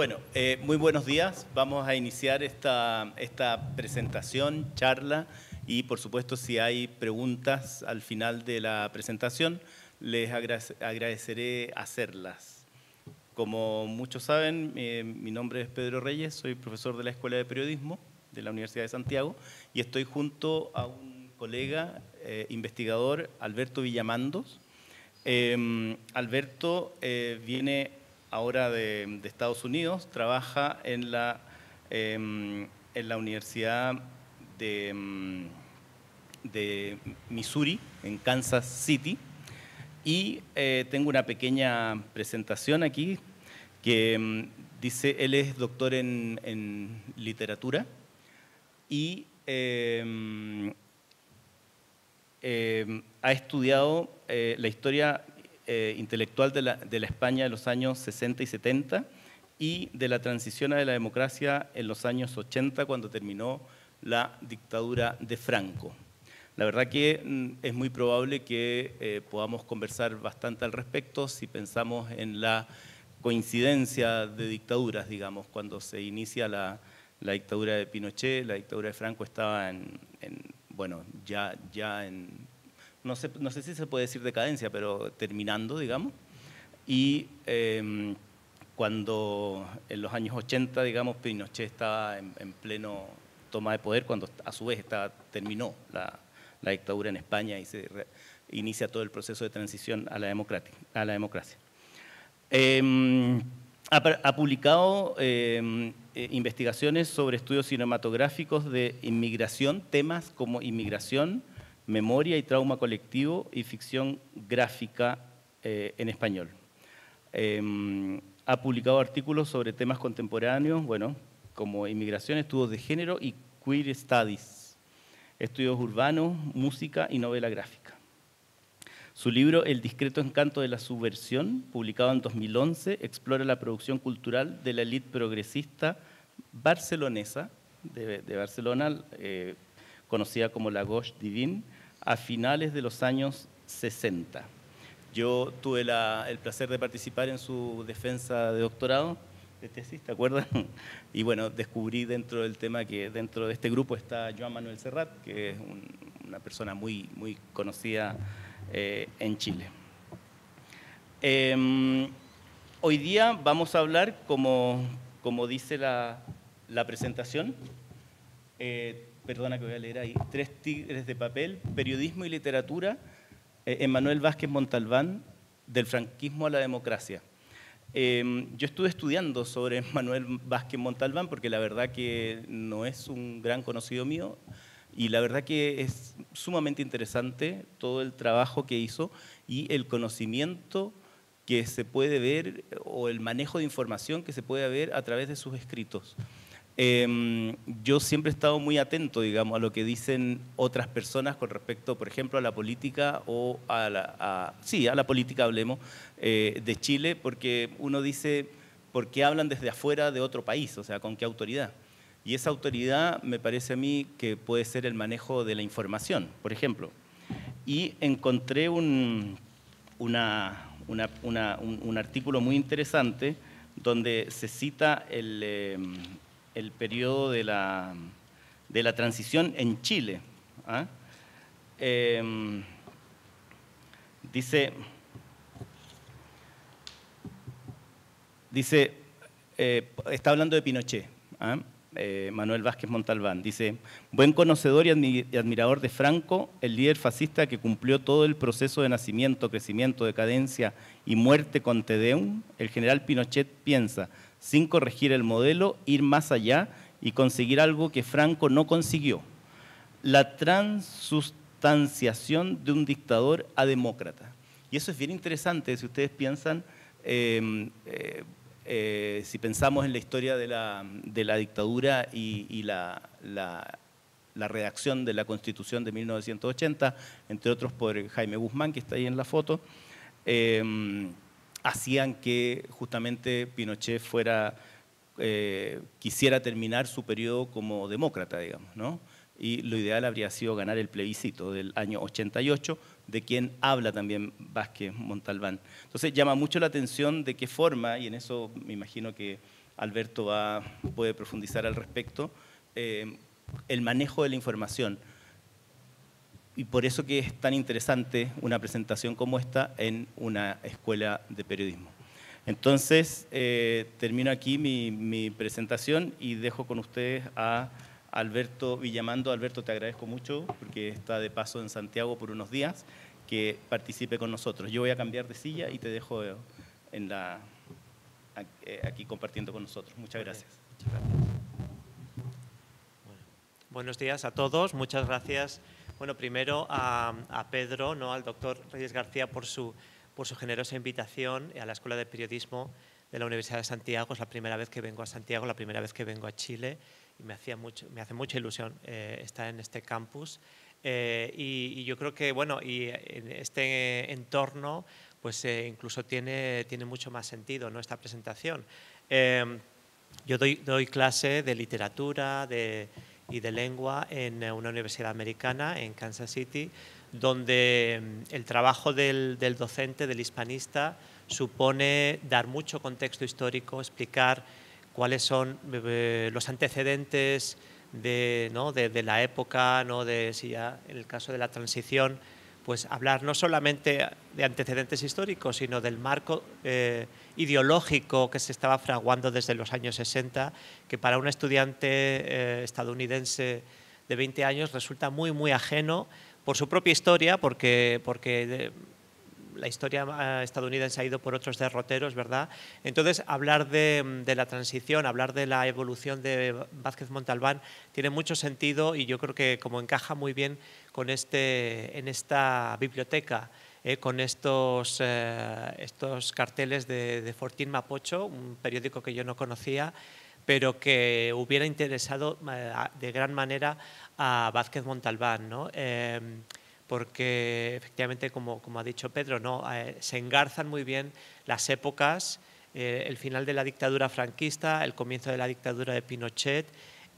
Bueno, eh, muy buenos días. Vamos a iniciar esta, esta presentación, charla y por supuesto si hay preguntas al final de la presentación, les agradeceré hacerlas. Como muchos saben, eh, mi nombre es Pedro Reyes, soy profesor de la Escuela de Periodismo de la Universidad de Santiago y estoy junto a un colega eh, investigador, Alberto Villamandos. Em, Alberto viene ahora de, Estados Unidos, trabaja en la, em, en la Universidad de, em, de, Missouri, en Kansas City. Y eh, tengo una pequeña presentación aquí que em, dice, él es doctor en, literatura y ha estudiado eh, la historia eh, intelectual de la, España de los años 60 y 70 y de la transición a la democracia en los años 80 cuando terminó la dictadura de Franco. La verdad que mm, es muy probable que eh, podamos conversar bastante al respecto si pensamos en la coincidencia de dictaduras, digamos, cuando se inicia la, dictadura de Pinochet, la dictadura de Franco estaba en, en bueno, ya, ya en no sé, si se puede decir decadencia, pero terminando, digamos. Y em, cuando en los años 80, digamos, Pinochet estaba en, pleno toma de poder, cuando a su vez terminó la, dictadura en España y se inicia todo el proceso de transición a la, democracia. A la democracia. Em, ha, publicado em, eh, investigaciones sobre estudios cinematográficos de inmigración, temas como inmigración, Memoria y Trauma Colectivo y Ficción Gráfica eh, en Español. Em, ha publicado artículos sobre temas contemporáneos, bueno, como inmigración, estudios de género y queer studies, estudios urbanos, música y novela gráfica. Su libro El discreto encanto de la subversión, publicado en 2011, explora la producción cultural de la élite progresista barcelonesa de, Barcelona, eh, conocida como la Gauche Divine, a finales de los años 60. Yo tuve el placer de participar en su defensa de doctorado, de tesis, ¿te acuerdas? Y bueno, descubrí dentro del tema que dentro de este grupo está Joan Manuel Serrat, que es una persona muy, muy conocida eh, en Chile. Em, hoy día vamos a hablar, como, como dice la, presentación, eh, perdona que voy a leer ahí, Tres Tigres de Papel, Periodismo y Literatura, Emanuel eh, Vázquez Montalbán, Del Franquismo a la Democracia. Em, yo estuve estudiando sobre Manuel Vázquez Montalbán porque la verdad que no es un gran conocido mío y la verdad que es sumamente interesante todo el trabajo que hizo y el conocimiento que se puede ver o el manejo de información que se puede ver a través de sus escritos. Em, yo siempre he estado muy atento, digamos, a lo que dicen otras personas con respecto, por ejemplo, a la política o a la, sí, a la política, hablemos, eh, de Chile, porque uno dice, ¿por qué hablan desde afuera de otro país? O sea, ¿con qué autoridad? Y esa autoridad me parece a mí que puede ser el manejo de la información, por ejemplo. Y encontré un artículo muy interesante donde se cita el, em, el periodo de la, transición en Chile. ¿ah? Em, dice, dice eh, está hablando de Pinochet, ¿ah? eh, Manuel Vázquez Montalbán, dice, buen conocedor y admirador de Franco, el líder fascista que cumplió todo el proceso de nacimiento, crecimiento, decadencia y muerte con Tedeum, el general Pinochet piensa, sin corregir el modelo, ir más allá y conseguir algo que Franco no consiguió, la transustanciación de un dictador a demócrata. Y eso es bien interesante si ustedes piensan, em, eh, eh, si pensamos en la historia de la, dictadura y, la, la, redacción de la Constitución de 1980, entre otros por Jaime Guzmán, que está ahí en la foto. Em, hacían que justamente Pinochet eh, quisiera terminar su periodo como demócrata, digamos, ¿no? Y lo ideal habría sido ganar el plebiscito del año 88, de quien habla también Vázquez Montalbán. Entonces llama mucho la atención de qué forma, y en eso me imagino que Alberto puede profundizar al respecto, eh, el manejo de la información y por eso que es tan interesante una presentación como esta en una escuela de periodismo. Entonces, eh, termino aquí mi, presentación y dejo con ustedes a Alberto Villamando. Alberto, te agradezco mucho porque está de paso en Santiago por unos días, que participe con nosotros. Yo voy a cambiar de silla y te dejo eh, aquí compartiendo con nosotros. Muchas gracias. Buenos días a todos. Muchas gracias. Bueno, primero a, Pedro, ¿no? al doctor Reyes García, por su, por su generosa invitación a la Escuela de Periodismo de la Universidad de Santiago. Es la primera vez que vengo a Santiago, la primera vez que vengo a Chile y me, hacía mucho, me hace mucha ilusión eh, estar en este campus. Eh, y, yo creo que bueno, y en este entorno pues eh, incluso tiene, tiene mucho más sentido ¿no? esta presentación. yo doy, doy clase de literatura, de y de lengua en eh, una universidad americana, en Kansas City, donde mm, el trabajo del, docente, del hispanista, supone dar mucho contexto histórico, explicar cuáles son eh, eh, los antecedentes de, ¿no? la época, ¿no? de, si ya, en el caso de la transición, pues hablar no solamente de antecedentes históricos, sino del marco eh, ideológico que se estaba fraguando desde los años 60, que para un estudiante eh, estadounidense de 20 años resulta muy, muy ajeno por su propia historia, porque, porque la historia ah, estadounidense ha ido por otros derroteros, ¿verdad? Entonces, hablar de, la transición, hablar de la evolución de Vázquez Montalbán tiene mucho sentido y yo creo que como encaja muy bien con este, en esta biblioteca. Eh, con estos, eh, estos carteles de, Fortín Mapocho, un periódico que yo no conocía, pero que hubiera interesado eh, de gran manera a Vázquez Montalbán. ¿no? porque efectivamente, como, ha dicho Pedro, ¿no? Eh, se engarzan muy bien las épocas, eh, el final de la dictadura franquista, el comienzo de la dictadura de Pinochet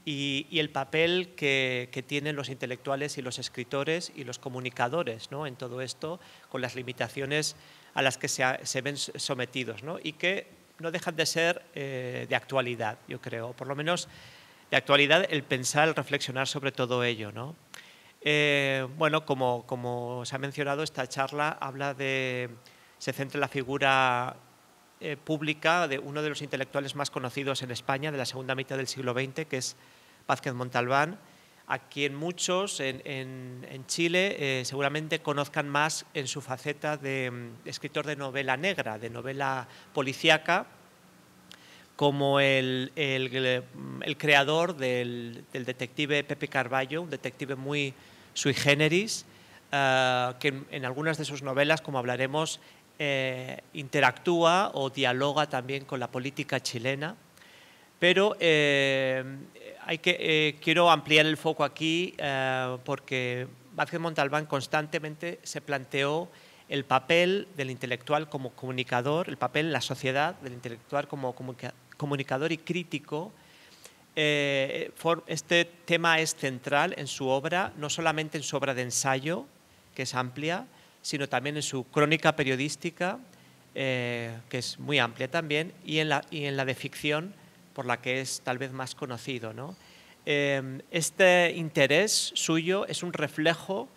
y, el papel que, tienen los intelectuales y los escritores y los comunicadores ¿no? en todo esto, con las limitaciones a las que se, ven sometidos y que no dejan de ser eh, de actualidad, yo creo, por lo menos de actualidad el pensar, el reflexionar sobre todo ello. ¿no? Eh, bueno, como, se ha mencionado, esta charla habla de, se centra en la figura eh, pública de uno de los intelectuales más conocidos en España de la segunda mitad del siglo XX, que es Vázquez Montalbán, a quien muchos en, Chile eh, seguramente conozcan más en su faceta de, mm, escritor de novela negra, de novela policíaca, como el, creador del, del, detective Pepe Carballo, un detective muy sui generis, eh, que en, algunas de sus novelas, como hablaremos, eh, interactúa o dialoga también con la política chilena. Pero eh, quiero ampliar el foco aquí porque Vázquez Montalbán constantemente se planteó el papel del intelectual como comunicador, el papel en la sociedad del intelectual como comunicador y crítico eh, este tema es central en su obra, no solamente en su obra de ensayo, que es amplia, sino también en su crónica periodística, eh, que es muy amplia también, y en, la, y en la de ficción, por la que es tal vez más conocido. Eh, este interés suyo es un reflejo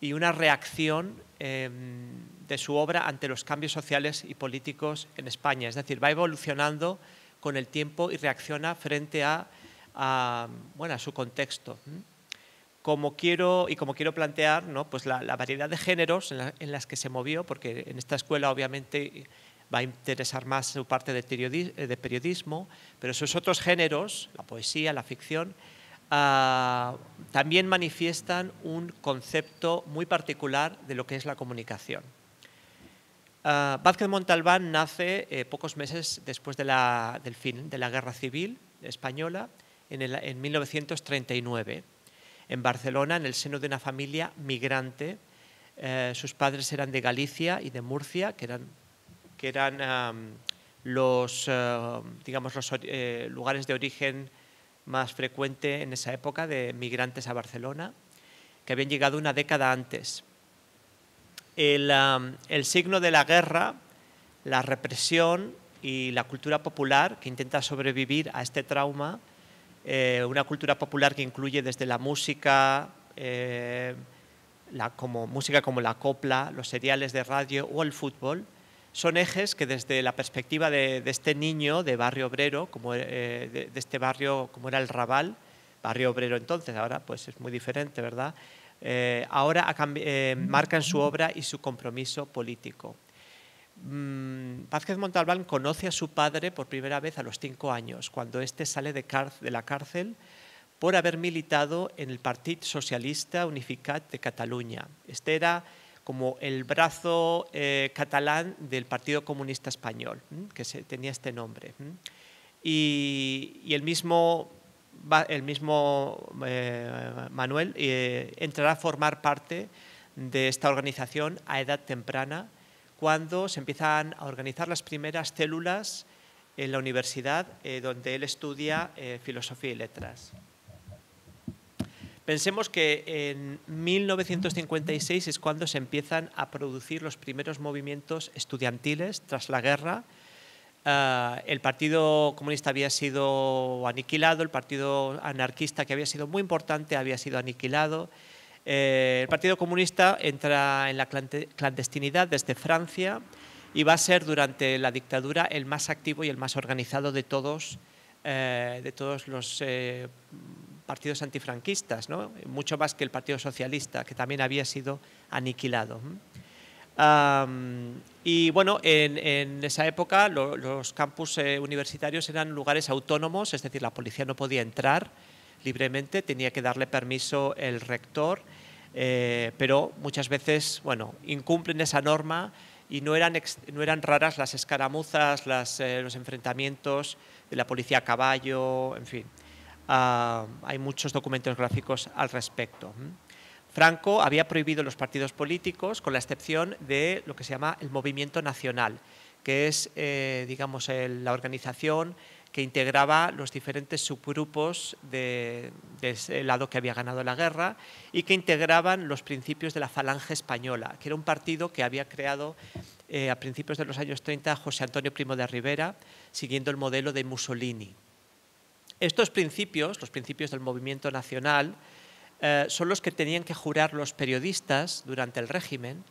y una reacción de su obra ante los cambios sociales y políticos en España. Es decir, va evolucionando con el tiempo y reacciona frente a, su contexto. Como quiero, y como quiero plantear, pues la, variedad de géneros en, las que se movió, porque en esta escuela obviamente va a interesar más su parte de periodismo, pero sus otros géneros, la poesía, la ficción, ah, también manifiestan un concepto muy particular de lo que es la comunicación. Ah, Vázquez Montalbán nace eh, pocos meses después del fin de la Guerra Civil Española, en, 1939, en Barcelona, en el seno de una familia migrante. Eh, sus padres eran de Galicia y de Murcia, que eran, los, digamos, los eh, lugares de origen más frecuente en esa época de migrantes a Barcelona, que habían llegado una década antes el, signo de la guerra, la represión y la cultura popular que intenta sobrevivir a este trauma, eh, una cultura popular que incluye desde la música, eh, como, música como la copla, los seriales de radio o el fútbol, son ejes que desde la perspectiva de, este niño de barrio obrero, eh, de, de, este barrio como era el Raval, barrio obrero entonces, ahora pues es muy diferente, ¿verdad? Eh, ahora marca eh, marcan su obra y su compromiso político. Mm, Vázquez Montalbán conoce a su padre por primera vez a los cinco años, cuando éste sale de, de la cárcel por haber militado en el Partit Socialista Unificat de Cataluña. Este era como el brazo eh, catalán del Partido Comunista Español, mm, que se, tenía este nombre. Mm. Y, y, el mismo el mismo eh, Manuel eh, entrará a formar parte de esta organización a edad temprana cuando se empiezan a organizar las primeras células en la universidad eh, donde él estudia filosofía y letras. Pensemos que en 1956 es cuando se empiezan a producir los primeros movimientos estudiantiles tras la guerra Ah, el Partido Comunista había sido aniquilado, el Partido Anarquista, que había sido muy importante, había sido aniquilado. Eh, el Partido Comunista entra en la clandestinidad desde Francia y va a ser durante la dictadura el más activo y el más organizado de todos, eh, de todos los eh, partidos antifranquistas, ¿no? mucho más que el Partido Socialista, que también había sido aniquilado y bueno, en, esa época los campus eh, universitarios eran lugares autónomos, es decir, la policía no podía entrar libremente, tenía que darle permiso el rector, eh, pero muchas veces, bueno, incumplen esa norma y no eran, no eran raras las escaramuzas, eh, los enfrentamientos de la policía a caballo, en fin. hay muchos documentos gráficos al respecto. Franco había prohibido los partidos políticos con la excepción de lo que se llama el movimiento nacional, que es eh, digamos, la organización que integraba los diferentes subgrupos del lado que había ganado la guerra y que integraban los principios de la Falange Española, que era un partido que había creado eh, a principios de los años 30 José Antonio Primo de Rivera, siguiendo el modelo de Mussolini. Estos principios, los principios del movimiento nacional, eh, son los que tenían que jurar los periodistas durante el régimen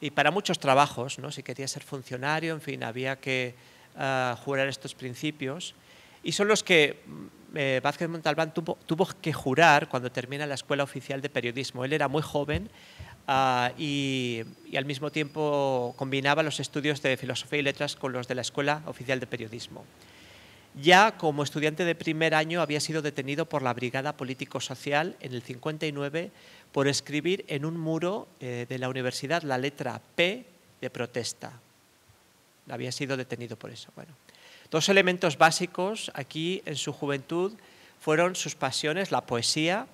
y para muchos trabajos, ¿no? si quería ser funcionario, en fin, había que eh, jurar estos principios y son los que mm, eh, Vázquez Montalbán tuvo, que jurar cuando termina la Escuela Oficial de Periodismo. Él era muy joven ah, y, y, al mismo tiempo combinaba los estudios de Filosofía y Letras con los de la Escuela Oficial de Periodismo. Ya como estudiante de primer año había sido detenido por la Brigada Político-Social en el 59 por escribir en un muro eh, de la universidad la letra P de protesta. Había sido detenido por eso. Bueno, dos elementos básicos aquí en su juventud fueron sus pasiones, la poesía,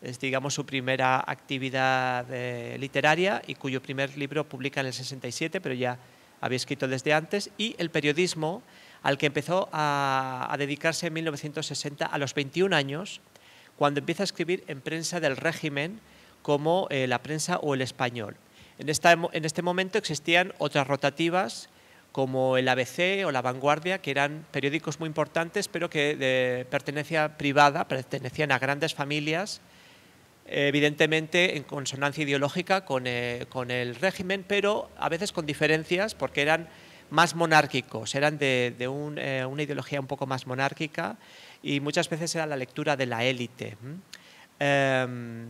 es digamos su primera actividad eh, literaria y cuyo primer libro publica en el 67, pero ya había escrito desde antes, y el periodismo, al que empezó a, dedicarse en 1960 a los 21 años, cuando empieza a escribir en prensa del régimen como eh, la prensa o el español. En, en este momento existían otras rotativas como el ABC o La Vanguardia, que eran periódicos muy importantes, pero que de pertenencia privada, pertenecían a grandes familias, evidentemente en consonancia ideológica con, eh, el régimen, pero a veces con diferencias, porque eran más monárquicos, eran de, eh, una ideología un poco más monárquica y muchas veces era la lectura de la élite. Em,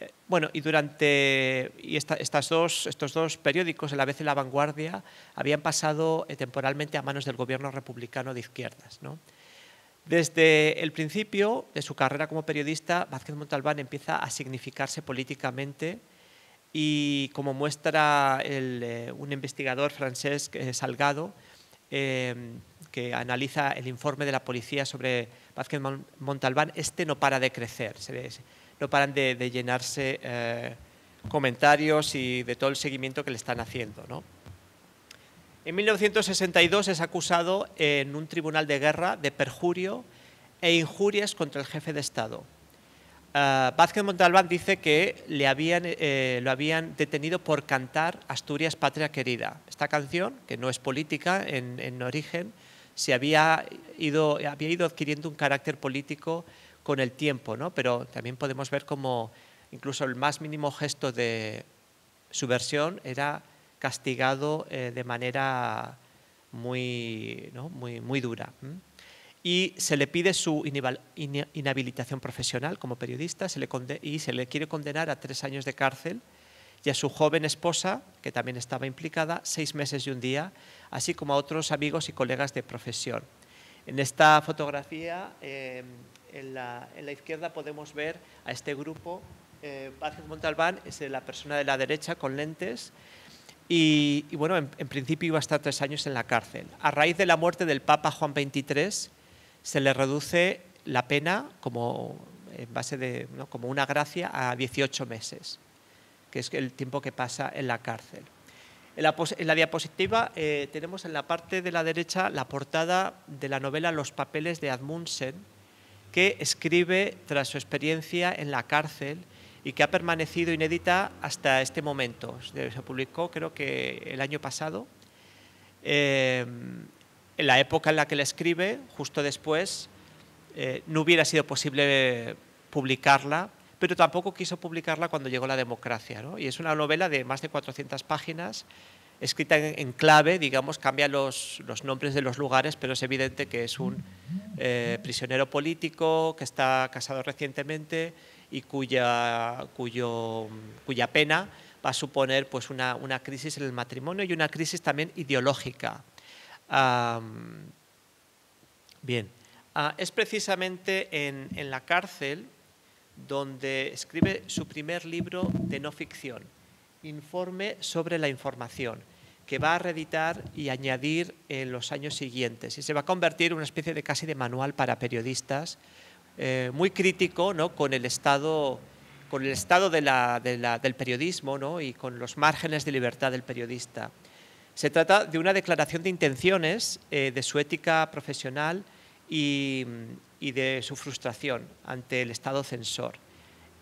eh, bueno, y durante y estos dos periódicos, el vez y La Vanguardia, habían pasado eh, temporalmente a manos del gobierno republicano de izquierdas. ¿no? Desde el principio de su carrera como periodista, Vázquez Montalbán empieza a significarse políticamente y como muestra eh, un investigador francés, Salgado, em, que analiza el informe de la policía sobre Vázquez Montalbán, este no para de crecer, no paran de, llenarse eh, comentarios y de todo el seguimiento que le están haciendo. En 1962 es acusado en un tribunal de guerra de perjurio e injurias contra el jefe de Estado. Ah, Vázquez Montalbán dice que le habían, eh, lo habían detenido por cantar Asturias Patria Querida. Esta canción, que no es política en, origen, se había ido, había ido adquiriendo un carácter político con el tiempo, ¿no? pero también podemos ver como incluso el más mínimo gesto de subversión era castigado eh, de manera muy, muy, muy dura y se le pide su inhabilitación profesional como periodista se le y se le quiere condenar a tres años de cárcel y a su joven esposa, que también estaba implicada, seis meses y un día, así como a otros amigos y colegas de profesión. En esta fotografía, eh, en, la, en, la, izquierda podemos ver a este grupo. Eh, Montalbán es la persona de la derecha con lentes, y, bueno, en, en, principio iba a estar tres años en la cárcel. A raíz de la muerte del Papa Juan XXIII, se le reduce la pena como, en base de, como una gracia a 18 meses, que es el tiempo que pasa en la cárcel. En la, diapositiva eh, tenemos en la parte de la derecha la portada de la novela Los papeles de Admundsen, que escribe tras su experiencia en la cárcel y que ha permanecido inédita hasta este momento. Se publicó creo que el año pasado. Eh, en la época en la que la escribe, justo después, eh, no hubiera sido posible publicarla, pero tampoco quiso publicarla cuando llegó la democracia. Y es una novela de más de 400 páginas, escrita en, clave, digamos, cambia los, nombres de los lugares, pero es evidente que es un eh, prisionero político que está casado recientemente y cuya, pena va a suponer pues, una crisis en el matrimonio y una crisis también ideológica bien, ah, es precisamente en, la cárcel donde escribe su primer libro de no ficción, Informe sobre la Información, que va a reeditar y añadir en los años siguientes. Y se va a convertir en una especie de casi de manual para periodistas, eh, muy crítico ¿no? con el estado, del periodismo y con los márgenes de libertad del periodista. Se trata de una declaración de intenciones eh, de su ética profesional y, mm, y, de su frustración ante el Estado censor.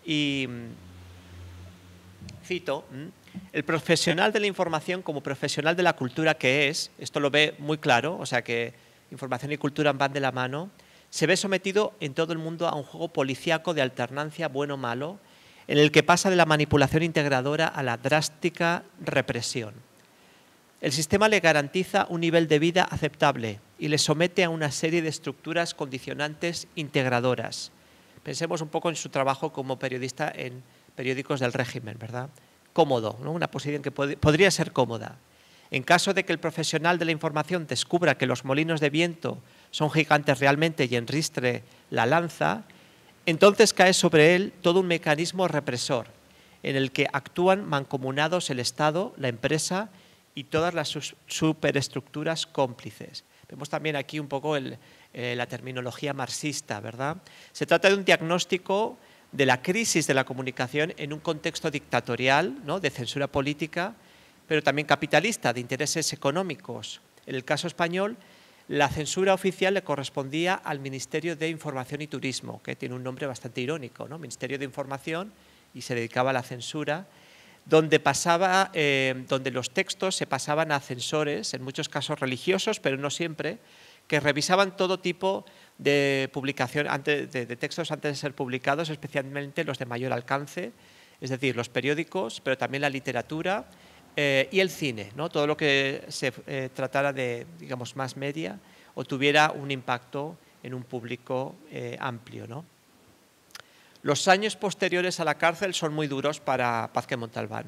Y mm, cito, mm, el profesional de la información como profesional de la cultura que es, esto lo ve muy claro, o sea que información y cultura van de la mano, se ve sometido en todo el mundo a un juego policíaco de alternancia bueno-malo, en el que pasa de la manipulación integradora a la drástica represión. El sistema le garantiza un nivel de vida aceptable y le somete a una serie de estructuras condicionantes integradoras. Pensemos un poco en su trabajo como periodista en periódicos del régimen, ¿verdad? Cómodo, ¿no? una posición que podría ser cómoda. En caso de que el profesional de la información descubra que los molinos de viento son gigantes realmente y enristre la lanza, entonces cae sobre él todo un mecanismo represor en el que actúan mancomunados el Estado, la empresa y todas las superestructuras cómplices. Vemos también aquí un poco eh, la terminología marxista, ¿verdad? Se trata de un diagnóstico de la crisis de la comunicación en un contexto dictatorial, ¿no? de censura política, pero también capitalista, de intereses económicos. En el caso español, la censura oficial le correspondía al Ministerio de Información y Turismo, que tiene un nombre bastante irónico, ¿no? Ministerio de Información, y se dedicaba a la censura donde, eh, donde los textos se pasaban a censores, en muchos casos religiosos, pero no siempre, que revisaban todo tipo de, publicación, de, textos antes de ser publicados, especialmente los de mayor alcance, es decir, los periódicos, pero también la literatura eh, y el cine, ¿no? todo lo que se eh, tratara de, digamos, más media o tuviera un impacto en un público amplio. ¿no? Los años posteriores a la cárcel son muy duros para Pazque Montalbán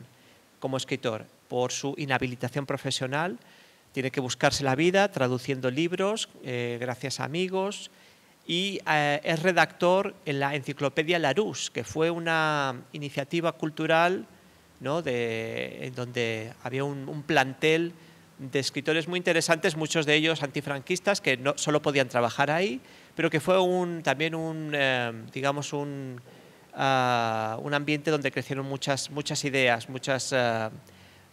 como escritor. Por su inhabilitación profesional, tiene que buscarse la vida traduciendo libros, eh, gracias a amigos, y eh, es redactor en la enciclopedia Larousse, que fue una iniciativa cultural en donde había un, un, plantel de escritores muy interesantes, muchos de ellos antifranquistas, que no, solo podían trabajar ahí pero que fue un, también un, em, digamos, un, ah, un, ambiente donde crecieron muchas, muchas ideas, muchas eh,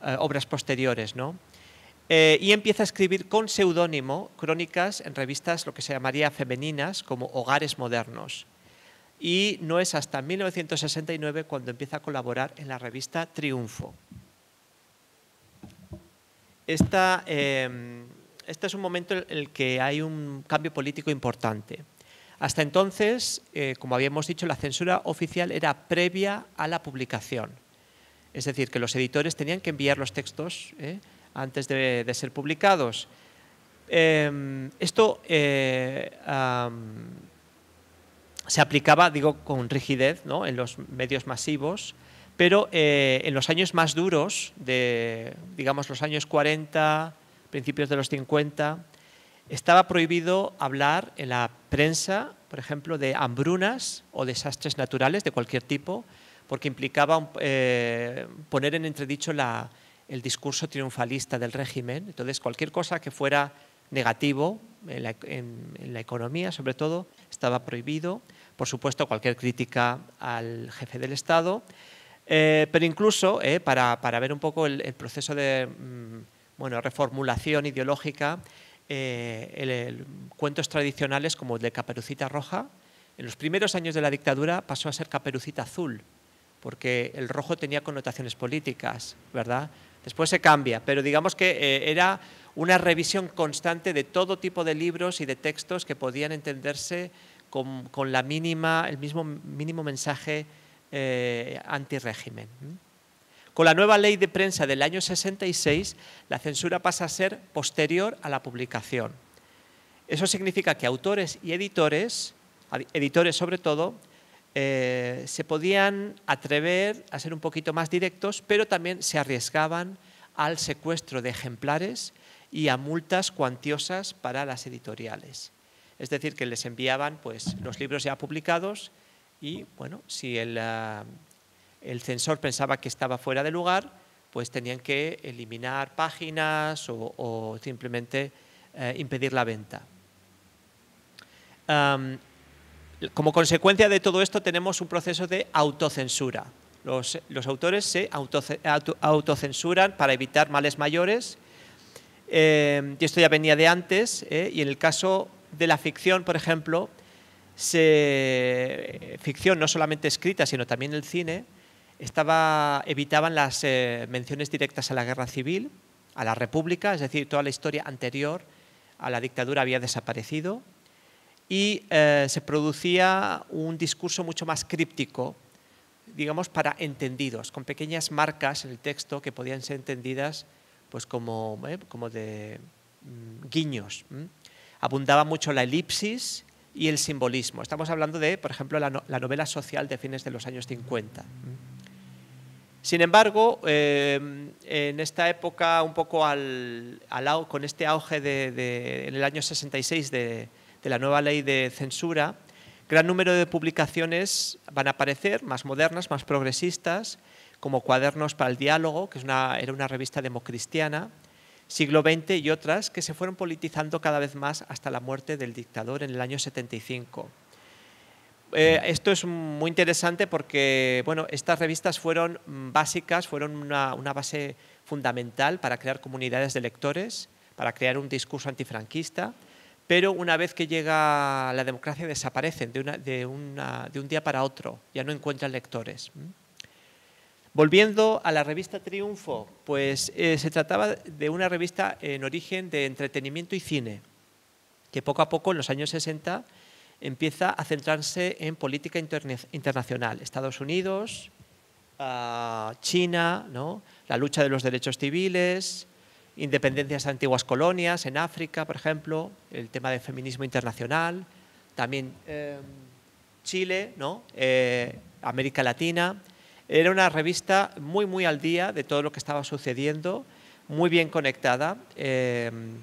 eh, obras posteriores, eh, y empieza a escribir con seudónimo crónicas en revistas lo que se llamaría femeninas como Hogares Modernos. Y no es hasta 1969 cuando empieza a colaborar en la revista Triunfo. Esta, em, este es un momento en el que hay un cambio político importante. Hasta entonces, eh, como habíamos dicho, la censura oficial era previa a la publicación. Es decir, que los editores tenían que enviar los textos eh, antes de, ser publicados. Em, esto eh, se aplicaba, digo, con rigidez en los medios masivos, pero en los años más duros, de, digamos los años 40, principios de los 50, estaba prohibido hablar en la prensa, por ejemplo, de hambrunas o desastres naturales de cualquier tipo, porque implicaba eh, poner en entredicho el discurso triunfalista del régimen. Entonces, cualquier cosa que fuera negativo en la, economía, sobre todo, estaba prohibido. Por supuesto, cualquier crítica al jefe del Estado. Eh, pero incluso, eh, para, ver un poco el, proceso de... Mm, bueno, reformulación ideológica, eh, cuentos tradicionales como el de Caperucita Roja. En los primeros años de la dictadura pasó a ser Caperucita Azul, porque el rojo tenía connotaciones políticas, ¿verdad? Después se cambia, pero digamos que eh, era una revisión constante de todo tipo de libros y de textos que podían entenderse con, la mínima, el mismo mínimo mensaje eh, antirégimen. Con la nueva ley de prensa del año 66, la censura pasa a ser posterior a la publicación. Eso significa que autores y editores, editores sobre todo, eh, se podían atrever a ser un poquito más directos, pero también se arriesgaban al secuestro de ejemplares y a multas cuantiosas para las editoriales. Es decir, que les enviaban pues, los libros ya publicados y, bueno, si el, ah, el censor pensaba que estaba fuera de lugar, pues tenían que eliminar páginas o, simplemente eh, impedir la venta. como consecuencia de todo esto tenemos un proceso de autocensura. Los, autores se autocensuran para evitar males mayores. Eh, y esto ya venía de antes. Eh, y en el caso de la ficción, por ejemplo, ficción no solamente escrita, sino también el cine, evitaban las eh, menciones directas a la guerra civil, a la república, es decir, toda la historia anterior a la dictadura había desaparecido, y eh, se producía un discurso mucho más críptico, digamos, para entendidos, con pequeñas marcas en el texto que podían ser entendidas pues como, eh, de mm, guiños. Abundaba mucho la elipsis y el simbolismo. Estamos hablando de, por ejemplo, la, novela social de fines de los años 50. Sin embargo, eh, en esta época, un poco al, con este auge de, en el año 66 de, de la nueva ley de censura, gran número de publicaciones van a aparecer, más modernas, más progresistas, como Cuadernos para el Diálogo, que era una revista democristiana, siglo XX y otras que se fueron politizando cada vez más hasta la muerte del dictador en el año 75. Eh, esto es muy interesante porque bueno, estas revistas fueron básicas, fueron una, base fundamental para crear comunidades de lectores, para crear un discurso antifranquista, pero una vez que llega la democracia desaparecen de, un día para otro, ya no encuentran lectores. Volviendo a la revista Triunfo, pues eh, se trataba de una revista en origen de entretenimiento y cine, que poco a poco en los años 60 empieza a centrarse en política internacional. Estados Unidos, ah, China, la lucha de los derechos civiles, independencias de antiguas colonias en África, por ejemplo, el tema del feminismo internacional, también em, Chile, ¿no? Eh, América Latina. Era una revista muy, muy al día de todo lo que estaba sucediendo, muy bien conectada. Em,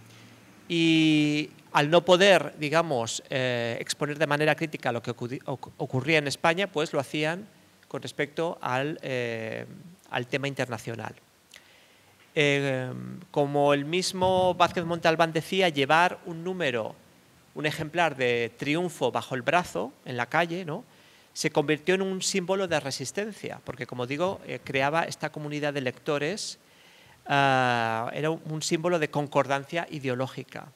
y al no poder, digamos, eh, exponer de manera crítica lo que ocurría en España, pues lo hacían con respecto al, eh, tema internacional. Eh, como el mismo Vázquez Montalbán decía, llevar un número, un ejemplar de triunfo bajo el brazo en la calle, ¿no? se convirtió en un símbolo de resistencia, porque como digo, creaba esta comunidad de lectores, ah, era un símbolo de concordancia ideológica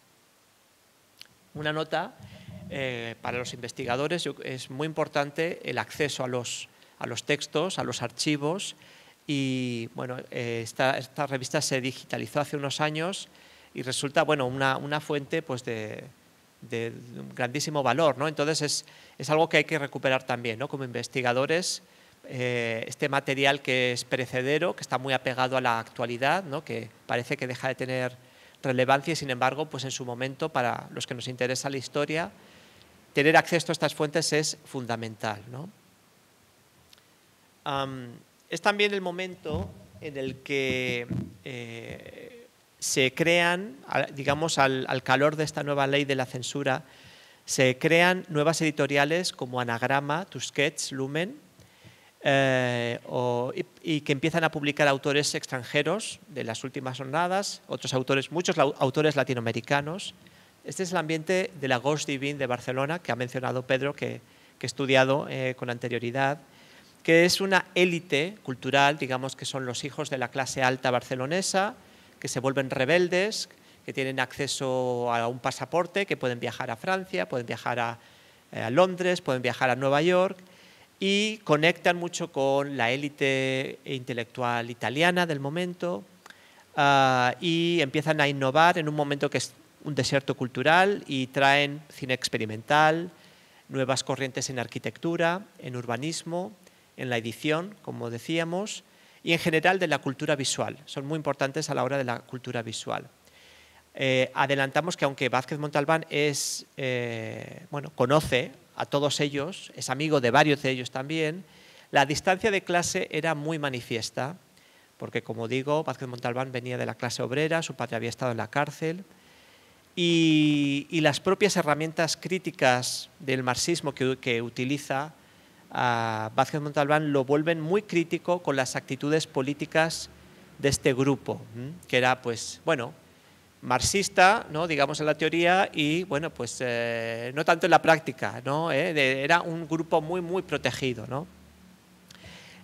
una nota, eh, para los investigadores es muy importante el acceso a los, a los textos, a los archivos. Y bueno, eh, esta, esta, revista se digitalizó hace unos años y resulta bueno, una, una fuente pues, de, de, grandísimo valor. ¿no? Entonces es, es, algo que hay que recuperar también ¿no? como investigadores. Eh, este material que es perecedero, que está muy apegado a la actualidad, ¿no? que parece que deja de tener relevancia y, sin embargo, pues en su momento, para los que nos interesa la historia, tener acceso a estas fuentes es fundamental. ¿no? es también el momento en el que eh, se crean, digamos, al, al, calor de esta nueva ley de la censura, se crean nuevas editoriales como Anagrama, Tusquets, Lumen, eh, y, que empiezan a publicar autores extranjeros de las últimas jornadas, otros autores, muchos autores latinoamericanos. Este es el ambiente de la Ghost Divine de Barcelona, que ha mencionado Pedro, que, que he estudiado eh, con anterioridad, que es una élite cultural, digamos que son los hijos de la clase alta barcelonesa, que se vuelven rebeldes, que tienen acceso a un pasaporte, que pueden viajar a Francia, pueden viajar a eh, Londres, pueden viajar a Nueva York, y conectan mucho con la élite intelectual italiana del momento ah, y empiezan a innovar en un momento que es un desierto cultural y traen cine experimental, nuevas corrientes en arquitectura, en urbanismo, en la edición, como decíamos, y en general de la cultura visual. Son muy importantes a la hora de la cultura visual. Eh, adelantamos que aunque Vázquez Montalbán es, eh, conoce a todos ellos, es amigo de varios de ellos también, la distancia de clase era muy manifiesta, porque como digo, Vázquez Montalbán venía de la clase obrera, su padre había estado en la cárcel, y, las propias herramientas críticas del marxismo que, utiliza a ah, Vázquez Montalbán lo vuelven muy crítico con las actitudes políticas de este grupo, que era, pues, bueno, marxista, digamos en la teoría, y bueno, pues eh, no tanto en la práctica, ¿no? Eh, era un grupo muy, muy protegido.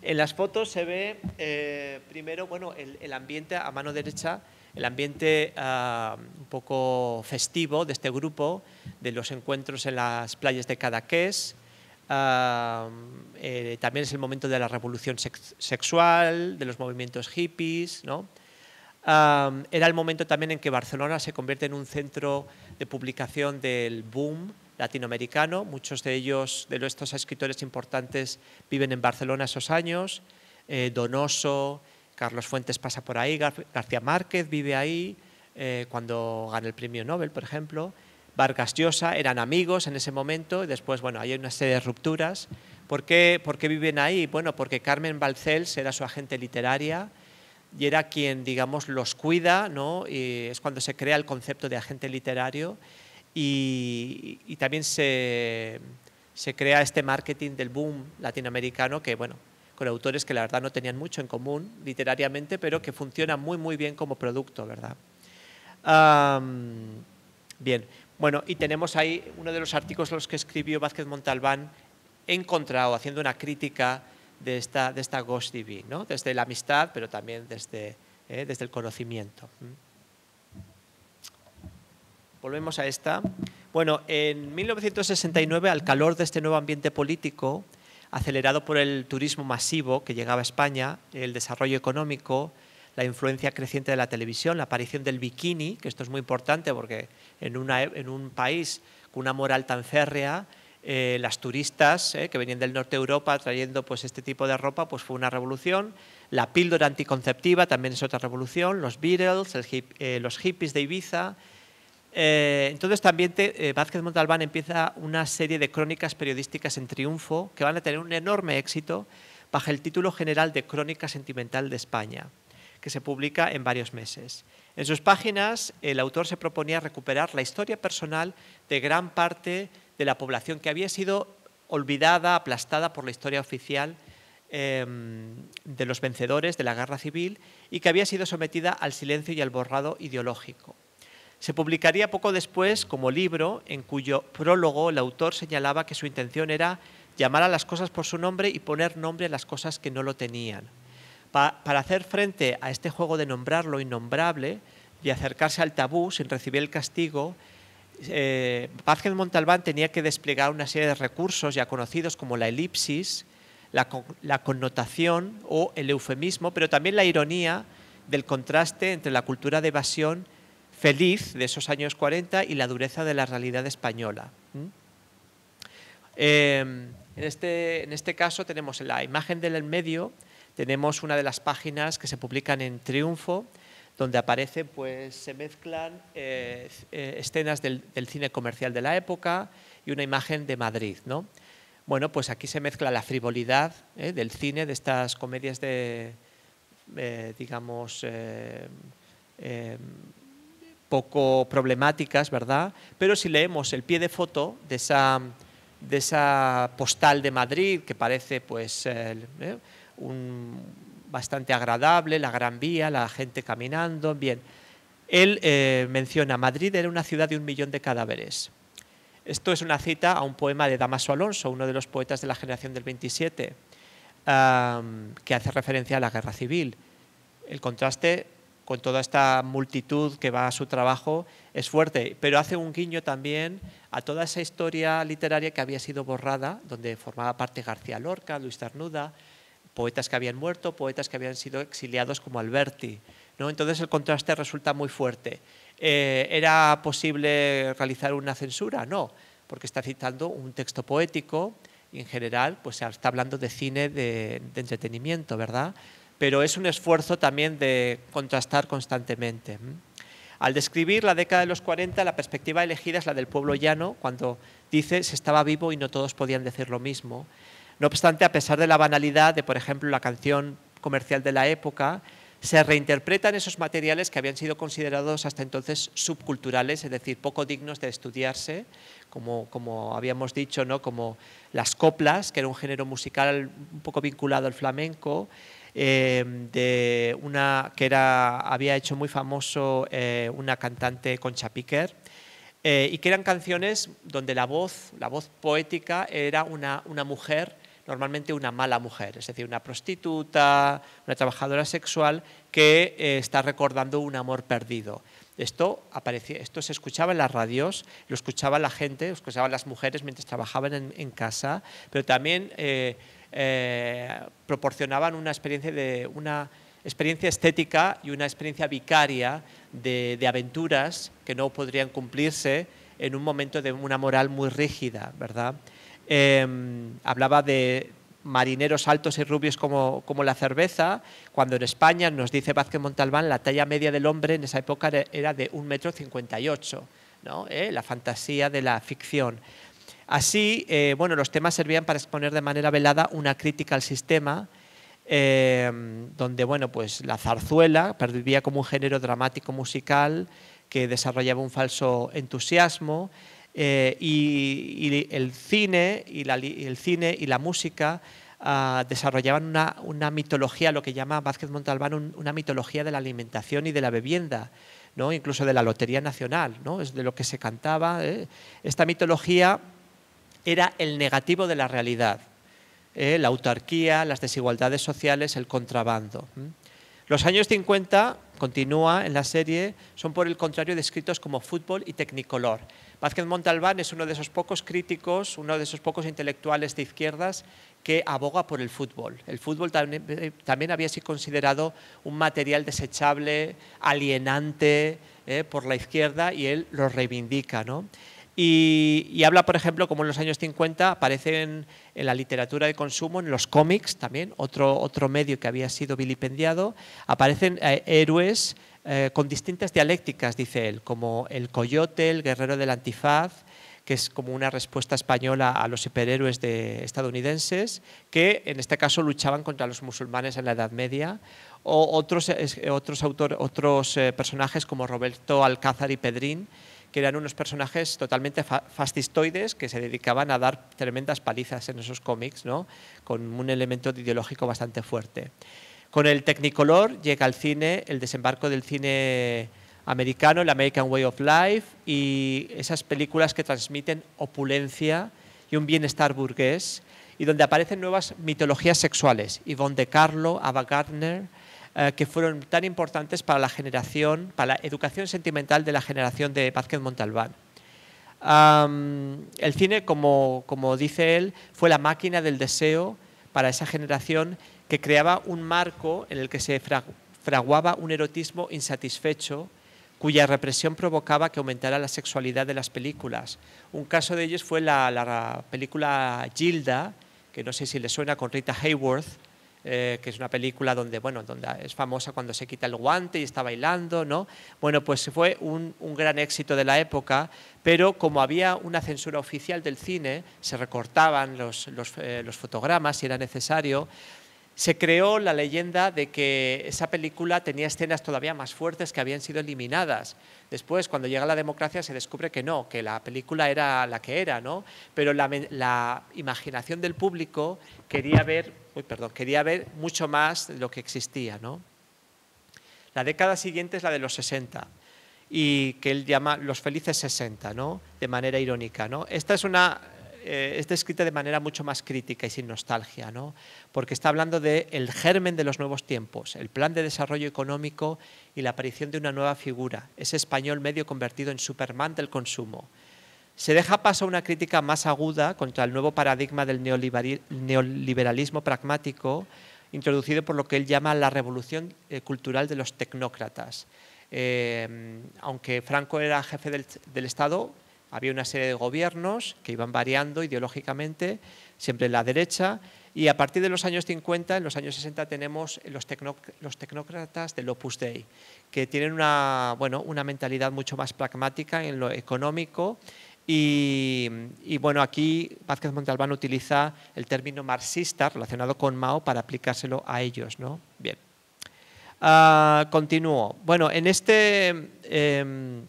En las fotos se ve eh, primero bueno, el, ambiente a mano derecha, el ambiente ah, un poco festivo de este grupo, de los encuentros en las playas de Cadaqués. Ah, también es el momento de la revolución sexual, de los movimientos hippies, ¿no? era el momento también en que Barcelona se convierte en un centro de publicación del boom latinoamericano. Muchos de ellos, de estos escritores importantes, viven en Barcelona esos años. Eh, Donoso, Carlos Fuentes pasa por ahí, García Márquez vive ahí eh, cuando gana el premio Nobel, por ejemplo. Vargas Llosa eran amigos en ese momento y después, bueno, hay una serie de rupturas. ¿Por qué, ¿Por qué viven ahí? Bueno, porque Carmen Balcells era su agente literaria y era quien, digamos, los cuida, ¿no? Y es cuando se crea el concepto de agente literario y, también se, se, crea este marketing del boom latinoamericano que, bueno, con autores que la verdad no tenían mucho en común literariamente, pero que funciona muy, muy bien como producto, ¿verdad? bien, bueno, y tenemos ahí uno de los artículos los que escribió Vázquez Montalbán, encontrado, haciendo una crítica de esta, de Ghost TV, desde la amistad, pero también desde, eh, el conocimiento. Mm. Volvemos a esta. Bueno, en 1969, al calor de este nuevo ambiente político, acelerado por el turismo masivo que llegaba a España, el desarrollo económico, la influencia creciente de la televisión, la aparición del bikini, que esto es muy importante porque en e, un país con una moral tan férrea, eh, las turistas eh, que venían del norte de Europa trayendo pues, este tipo de ropa, pues fue una revolución. La píldora anticonceptiva también es otra revolución, los Beatles, eh, los hippies de Ibiza. entonces este también Vázquez Montalbán empieza una serie de crónicas periodísticas en triunfo que van a tener un enorme éxito bajo el título general de Crónica Sentimental de España, que se publica en varios meses. En sus páginas el autor se proponía recuperar la historia personal de gran parte de de la población que había sido olvidada, aplastada por la historia oficial em, de los vencedores de la guerra civil y que había sido sometida al silencio y al borrado ideológico. Se publicaría poco después como libro en cuyo prólogo el autor señalaba que su intención era llamar a las cosas por su nombre y poner nombre a las cosas que no lo tenían. para hacer frente a este juego de nombrar lo innombrable y acercarse al tabú sin recibir el castigo, eh, Montalbán tenía que desplegar una serie de recursos ya conocidos como la elipsis, la, connotación o el eufemismo, pero también la ironía del contraste entre la cultura de evasión feliz de esos años 40 y la dureza de la realidad española. Eh, en, este, en este caso tenemos la imagen del medio, tenemos una de las páginas que se publican en Triunfo, donde aparecen, pues se mezclan eh, eh, escenas del, cine comercial de la época y una imagen de Madrid, ¿no? Bueno, pues aquí se mezcla la frivolidad ¿eh? del cine, de estas comedias de, digamos, poco problemáticas, ¿verdad? Pero si leemos el pie de foto de esa, de esa postal de Madrid, que parece pues un bastante agradable, la Gran Vía, la gente caminando, bien. Él eh, menciona, Madrid era una ciudad de un millón de cadáveres. Esto es una cita a un poema de Damaso Alonso, uno de los poetas de la generación del 27, que hace referencia a la guerra civil. El contraste con toda esta multitud que va a su trabajo es fuerte, pero hace un guiño también a toda esa historia literaria que había sido borrada, donde formaba parte García Lorca, Luis Tarnuda, poetas que habían muerto, poetas que habían sido exiliados como Alberti. ¿no? Entonces el contraste resulta muy fuerte. Eh, ¿Era posible realizar una censura? No, porque está citando un texto poético y en general pues, está hablando de cine, de, de entretenimiento, ¿verdad? Pero es un esfuerzo también de contrastar constantemente. Al describir la década de los 40, la perspectiva elegida es la del pueblo llano, cuando dice se estaba vivo y no todos podían decir lo mismo. No obstante, a pesar de la banalidad de, por ejemplo, la canción comercial de la época, se reinterpretan esos materiales que habían sido considerados hasta entonces subculturales, es decir, poco dignos de estudiarse, como, como habíamos dicho, ¿no? como las coplas, que era un género musical un poco vinculado al flamenco, eh, de una que era, había hecho muy famoso eh, una cantante con Piquer, eh, y que eran canciones donde la voz, la voz poética, era una, una mujer normalmente una mala mujer, es decir, una prostituta, una trabajadora sexual que eh, está recordando un amor perdido. Esto, aparecía, esto se escuchaba en las radios, lo escuchaba la gente, lo escuchaban las mujeres mientras trabajaban en, casa, pero también eh, eh, proporcionaban una experiencia, de, una experiencia estética y una experiencia vicaria de, de aventuras que no podrían cumplirse en un momento de una moral muy rígida, ¿verdad? Em, hablaba de marineros altos y rubios como, la cerveza, cuando en España, nos dice Vázquez Montalbán, la talla media del hombre en esa época era de 1,58 m, ¿no? Eh, la fantasía de la ficción. Así, eh, bueno, los temas servían para exponer de manera velada una crítica al sistema, em, donde bueno, pues la zarzuela pervivía como un género dramático musical que desarrollaba un falso entusiasmo, eh, y, el cine y, la, música ah, desarrollaban una, mitología, lo que llama Vázquez Montalbán una mitología de la alimentación y de la bebida, incluso de la Lotería Nacional, es de lo que se cantaba. ¿eh? Esta mitología era el negativo de la realidad, ¿eh? la autarquía, las desigualdades sociales, el contrabando. Los años 50, continúa en la serie, son por el contrario descritos como fútbol y tecnicolor. Vázquez Montalbán es uno de esos pocos críticos, uno de esos pocos intelectuales de izquierdas que aboga por el fútbol. El fútbol también, había sido considerado un material desechable, alienante eh, por la izquierda y él lo reivindica. Y, habla, por ejemplo, como en los años 50 aparecen en la literatura de consumo, en los cómics también, otro, otro medio que había sido vilipendiado, aparecen eh, héroes eh, con distintas dialécticas, dice él, como el coyote, el guerrero del antifaz, que es como una respuesta española a los superhéroes estadounidenses, que en este caso luchaban contra los musulmanes en la Edad Media, o otros, eh, otros, otros eh, personajes como Roberto Alcázar y Pedrín, que eran unos personajes totalmente fascistoides que se dedicaban a dar tremendas palizas en esos cómics, con un elemento ideológico bastante fuerte. Con el Technicolor llega al cine el desembarco del cine americano, el American Way of Life y esas películas que transmiten opulencia y un bienestar burgués y donde aparecen nuevas mitologías sexuales, Yvonne de Carlo, Ava Gardner, eh, que fueron tan importantes para la generación, para la educación sentimental de la generación de Vázquez Montalbán. el cine, como, como dice él, fue la máquina del deseo para esa generación que creaba un marco en el que se fraguaba un erotismo insatisfecho cuya represión provocaba que aumentara la sexualidad de las películas. Un caso de ellos fue la, película Gilda, que no sé si le suena, con Rita Hayworth, eh, que es una película donde, bueno, donde es famosa cuando se quita el guante y está bailando, ¿no? Bueno, pues fue un, gran éxito de la época, pero como había una censura oficial del cine, se recortaban los eh, fotogramas si era necesario, se creó la leyenda de que esa película tenía escenas todavía más fuertes que habían sido eliminadas. Después, cuando llega la democracia, se descubre que no, que la película era la que era, ¿no? Pero la, imaginación del público quería ver, perdón, quería ver mucho más de lo que existía, ¿no? La década siguiente es la de los 60 y que él llama los felices 60, ¿no? De manera irónica, ¿no? Esta es una eh, es descrita de manera mucho más crítica y sin nostalgia, porque está hablando de el germen de los nuevos tiempos, el plan de desarrollo económico y la aparición de una nueva figura, ese español medio convertido en Superman del consumo. Se deja paso a una crítica más aguda contra el nuevo paradigma del neoliberalismo pragmático, introducido por lo que él llama la revolución eh, cultural de los tecnócratas. Eh, aunque Franco era jefe del Estado, había una serie de gobiernos que iban variando ideológicamente, siempre en la derecha, y a partir de los años 50, en los años 60 tenemos los, los tecnócratas del Opus Dei, que tienen una, bueno, una mentalidad mucho más pragmática en lo económico y, y, bueno, aquí Vázquez Montalbán utiliza el término marxista relacionado con Mao para aplicárselo a ellos. ¿no? Bien. Ah, continúo. Bueno, en este em,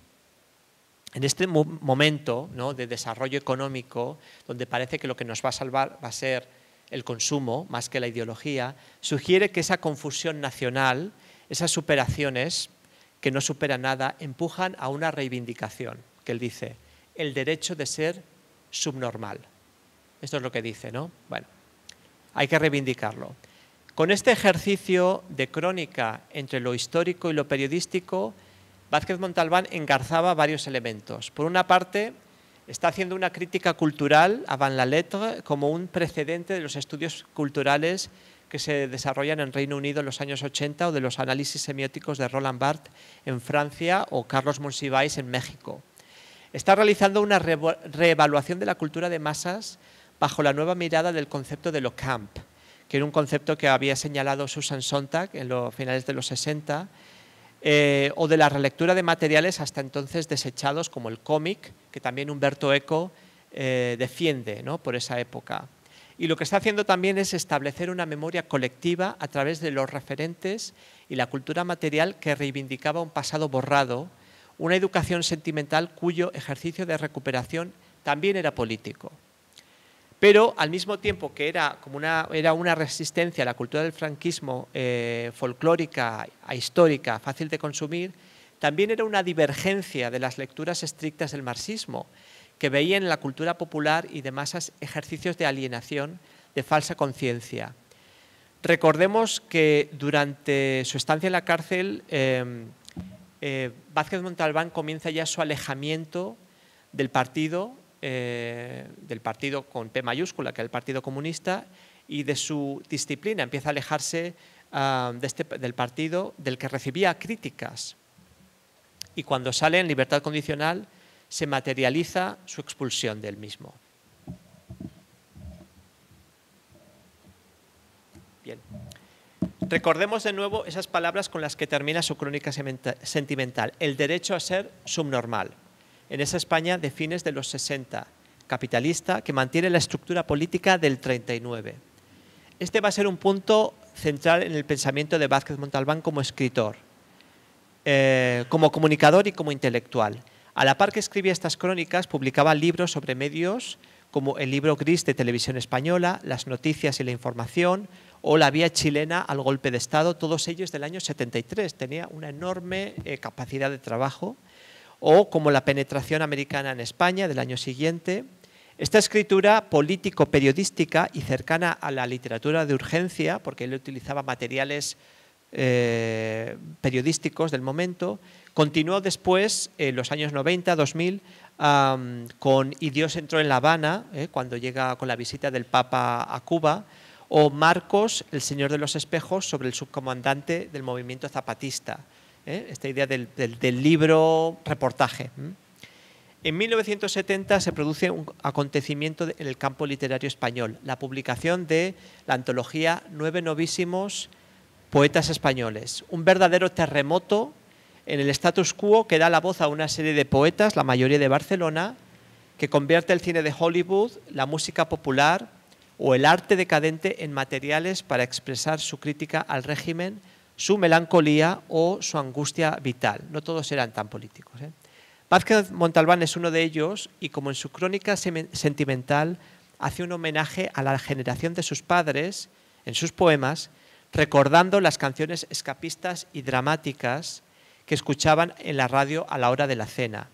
en este momento de desarrollo económico, donde parece que lo que nos va a salvar va a ser el consumo más que la ideología, sugiere que esa confusión nacional, esas superaciones que no superan nada, empujan a una reivindicación, que él dice, el derecho de ser subnormal. Esto es lo que dice, ¿no? Bueno, hay que reivindicarlo. Con este ejercicio de crónica entre lo histórico y lo periodístico, Vázquez Montalbán engarzaba varios elementos. Por una parte, está haciendo una crítica cultural a Van la Lettre como un precedente de los estudios culturales que se desarrollan en Reino Unido en los años 80 o de los análisis semióticos de Roland Barthes en Francia o Carlos Monsiváis en México. Está realizando una reevaluación de la cultura de masas bajo la nueva mirada del concepto de lo camp, que era un concepto que había señalado Susan Sontag en los finales de los 60 eh, o de la relectura de materiales hasta entonces desechados como el cómic, que también Humberto Eco eh, defiende por esa época. Y lo que está haciendo también es establecer una memoria colectiva a través de los referentes y la cultura material que reivindicaba un pasado borrado, una educación sentimental cuyo ejercicio de recuperación también era político pero al mismo tiempo que era, como una, era una resistencia a la cultura del franquismo eh, folclórica, histórica, fácil de consumir, también era una divergencia de las lecturas estrictas del marxismo, que veían en la cultura popular y de masas ejercicios de alienación, de falsa conciencia. Recordemos que durante su estancia en la cárcel, eh, eh, Vázquez Montalbán comienza ya su alejamiento del partido eh, del partido con P mayúscula, que es el Partido Comunista, y de su disciplina. Empieza a alejarse ah, este, del partido del que recibía críticas. Y cuando sale en libertad condicional, se materializa su expulsión del mismo. Bien. Recordemos de nuevo esas palabras con las que termina su crónica sentimental, el derecho a ser subnormal en esa España de fines de los 60, capitalista, que mantiene la estructura política del 39. Este va a ser un punto central en el pensamiento de Vázquez Montalbán como escritor, eh, como comunicador y como intelectual. A la par que escribía estas crónicas, publicaba libros sobre medios como el libro gris de televisión española, las noticias y la información, o la vía chilena al golpe de Estado, todos ellos del año 73. Tenía una enorme eh, capacidad de trabajo o como la penetración americana en España del año siguiente. Esta escritura político-periodística y cercana a la literatura de urgencia, porque él utilizaba materiales eh, periodísticos del momento, continuó después, en los años 90, 2000, con Y Dios entró en La Habana, eh, cuando llega con la visita del Papa a Cuba, o Marcos, el Señor de los Espejos, sobre el subcomandante del movimiento zapatista. ¿eh? esta idea del, libro reportaje. En 1970 se produce un acontecimiento en el campo literario español, la publicación de la antología Nueve Novísimos Poetas Españoles, un verdadero terremoto en el status quo que da la voz a una serie de poetas, la mayoría de Barcelona, que convierte el cine de Hollywood, la música popular o el arte decadente en materiales para expresar su crítica al régimen su melancolía o su angustia vital. No todos eran tan políticos. ¿eh? Vázquez Montalbán es uno de ellos y como en su crónica sentimental hace un homenaje a la generación de sus padres en sus poemas, recordando las canciones escapistas y dramáticas que escuchaban en la radio a la hora de la cena.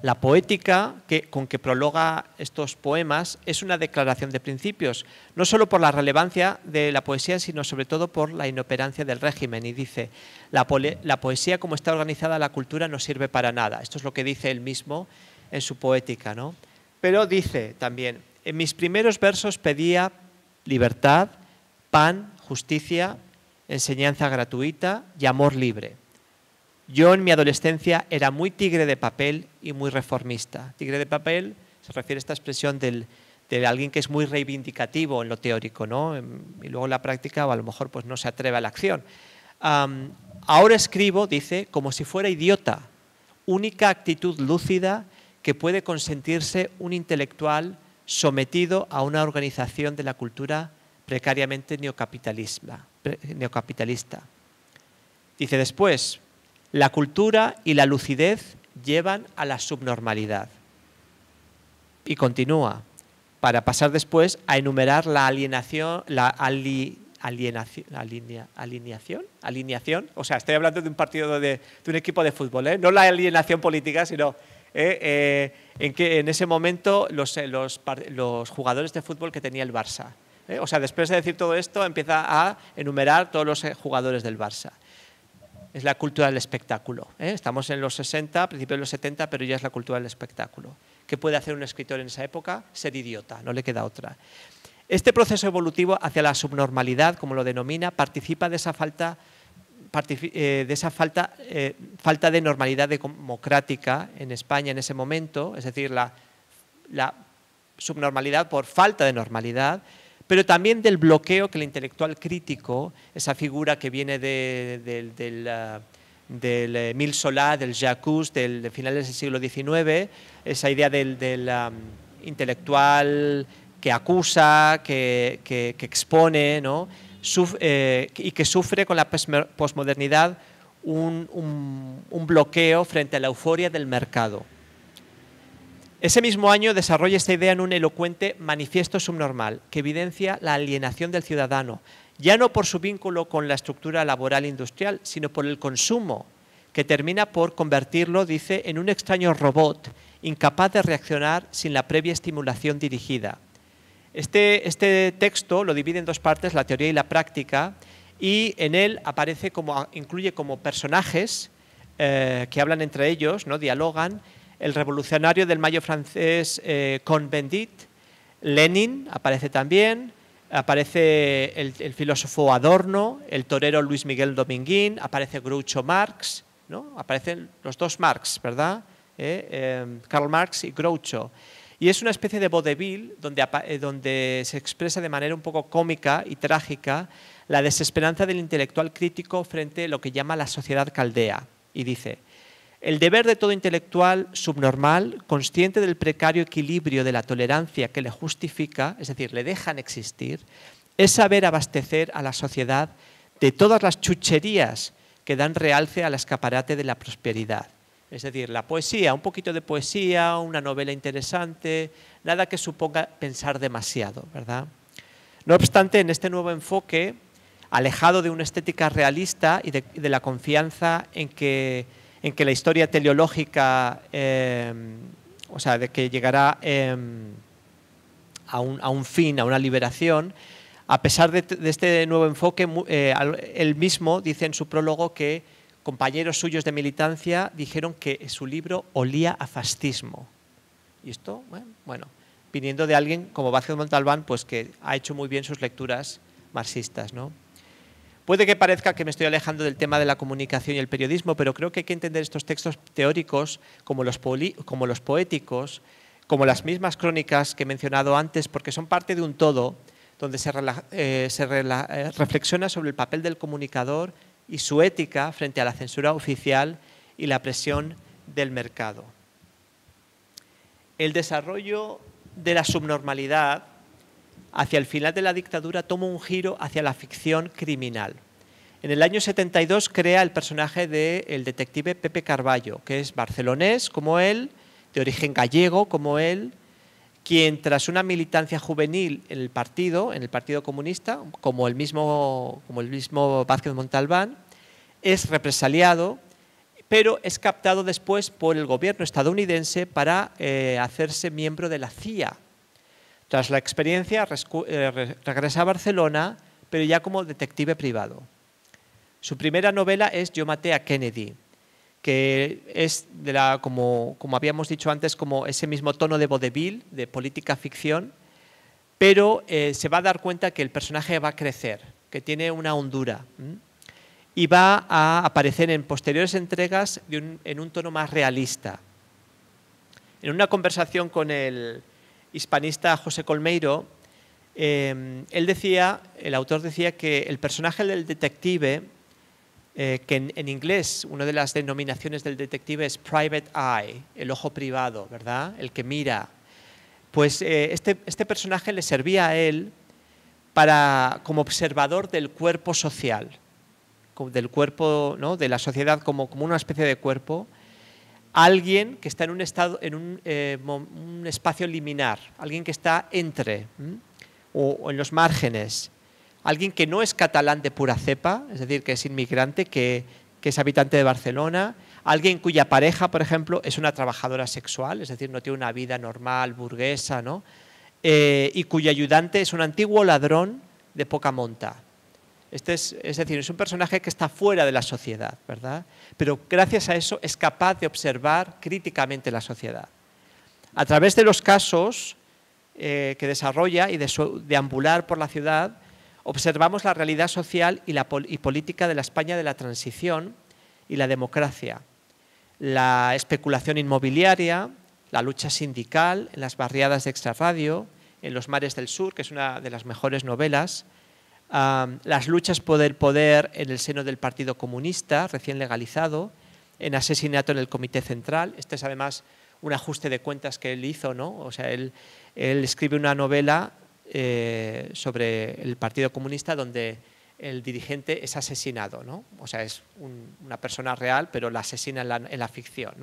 La poética con que prologa estos poemas es una declaración de principios, no solo por la relevancia de la poesía, sino sobre todo por la inoperancia del régimen. Y dice, la, poesía como está organizada la cultura no sirve para nada. Esto es lo que dice él mismo en su poética. ¿no? Pero dice también, en mis primeros versos pedía libertad, pan, justicia, enseñanza gratuita y amor libre. Yo en mi adolescencia era muy tigre de papel y muy reformista. Tigre de papel se refiere a esta expresión de alguien que es muy reivindicativo en lo teórico, ¿no? Em, y luego en la práctica o a lo mejor pues no se atreve a la acción. ahora escribo, dice, como si fuera idiota, única actitud lúcida que puede consentirse un intelectual sometido a una organización de la cultura precariamente neocapitalista. Dice después, la cultura y la lucidez llevan a la subnormalidad. Y continúa, para pasar después a enumerar la alienación, la alineación, alineación. O sea, estoy hablando de un partido de, un equipo de fútbol, ¿eh? no la alienación política, sino eh, eh, en que en ese momento los, los, jugadores de fútbol que tenía el Barça. O sea, después de decir todo esto, empieza a enumerar todos los jugadores del Barça es la cultura del espectáculo. ¿eh? Estamos en los 60, principios de los 70, pero ya es la cultura del espectáculo. ¿Qué puede hacer un escritor en esa época? Ser idiota, no le queda otra. Este proceso evolutivo hacia la subnormalidad, como lo denomina, participa de esa falta, eh, de esa eh, falta, de normalidad democrática en España en ese momento, es decir, la subnormalidad por falta de normalidad pero también del bloqueo que el intelectual crítico, esa figura que viene del, del ah, eh, Solá, del Jacques, del, de finales del siglo XIX, esa idea del, ah, intelectual que acusa, que, expone, eh, y que sufre con la posmodernidad un bloqueo frente a la euforia del mercado. Ese mismo año desarrolla esta idea en un elocuente manifiesto subnormal que evidencia la alienación del ciudadano, ya no por su vínculo con la estructura laboral industrial, sino por el consumo, que termina por convertirlo, dice, en un extraño robot incapaz de reaccionar sin la previa estimulación dirigida. Este, este texto lo divide en dos partes, la teoría y la práctica, y en él aparece como, incluye como personajes eh, que hablan entre ellos, ¿no? dialogan, el revolucionario del mayo francés eh, Cohn-Bendit, Lenin aparece también, aparece el, filósofo Adorno, el torero Luis Miguel Dominguín, aparece Groucho Marx, aparecen los dos Marx, ¿verdad? Eh, em, Karl Marx y Groucho. Y es una especie de vaudeville donde, eh, donde se expresa de manera un poco cómica y trágica la desesperanza del intelectual crítico frente a lo que llama la sociedad caldea. Y dice, el deber de todo intelectual subnormal, consciente del precario equilibrio de la tolerancia que le justifica, es decir, le dejan existir, es saber abastecer a la sociedad de todas las chucherías que dan realce al escaparate de la prosperidad. Es decir, la poesía, un poquito de poesía, una novela interesante, nada que suponga pensar demasiado, ¿verdad? No obstante, en este nuevo enfoque, alejado de una estética realista y de, de la confianza en que en que la historia teleológica, em, o sea, de que llegará em, a, un, fin, a una liberación, a pesar de, este nuevo enfoque, eh, él mismo dice en su prólogo que compañeros suyos de militancia dijeron que su libro olía a fascismo. Y esto, bueno, viniendo de alguien como Vázquez Montalbán, pues que ha hecho muy bien sus lecturas marxistas, ¿no? Puede que parezca que me estoy alejando del tema de la comunicación y el periodismo, pero creo que hay que entender estos textos teóricos como los, poéticos, como las mismas crónicas que he mencionado antes, porque son parte de un todo donde se, eh, eh, reflexiona sobre el papel del comunicador y su ética frente a la censura oficial y la presión del mercado. El desarrollo de la subnormalidad hacia el final de la dictadura toma un giro hacia la ficción criminal. En el año 72 crea el personaje del detective Pepe Carballo, que es barcelonés como él, de origen gallego como él, quien tras una militancia juvenil en el partido, en el Partido Comunista, como el mismo, como el mismo Vázquez Montalbán, es represaliado, pero es captado después por el gobierno estadounidense para eh, hacerse miembro de la CIA, tras la experiencia eh, regresa a Barcelona, pero ya como detective privado. Su primera novela es Yo maté a Kennedy, que es, de la, como, habíamos dicho antes, como ese mismo tono de vodevil, de política ficción, pero eh, se va a dar cuenta que el personaje va a crecer, que tiene una hondura y va a aparecer en posteriores entregas en un tono más realista. En una conversación con el, hispanista José Colmeiro, em, él decía, el autor decía que el personaje del detective, eh, que en, inglés una de las denominaciones del detective es private eye, el ojo privado, ¿verdad? El que mira. Pues eh, este, este, personaje le servía a él para, como observador del cuerpo social, del cuerpo, ¿no? de la sociedad como, como una especie de cuerpo, alguien que está en un, estado, en un, eh, espacio liminar, alguien que está entre o, en los márgenes, alguien que no es catalán de pura cepa, es decir, que es inmigrante, que, es habitante de Barcelona, alguien cuya pareja, por ejemplo, es una trabajadora sexual, es decir, no tiene una vida normal, burguesa, ¿no? Eh, y cuyo ayudante es un antiguo ladrón de poca monta. Este es, decir, es un personaje que está fuera de la sociedad, ¿verdad? Pero gracias a eso es capaz de observar críticamente la sociedad. A través de los casos eh, que desarrolla y de, por la ciudad, observamos la realidad social y, política de la España de la transición y la democracia, la especulación inmobiliaria, la lucha sindical en las barriadas de extrarradio, en Los mares del sur, que es una de las mejores novelas, las luchas por el poder en el seno del Partido Comunista, recién legalizado, en asesinato en el Comité Central. Este es además un ajuste de cuentas que él hizo, ¿no? O sea, él, escribe una novela eh, sobre el Partido Comunista donde el dirigente es asesinado, ¿no? O sea, es una persona real, pero la asesina en la, ficción,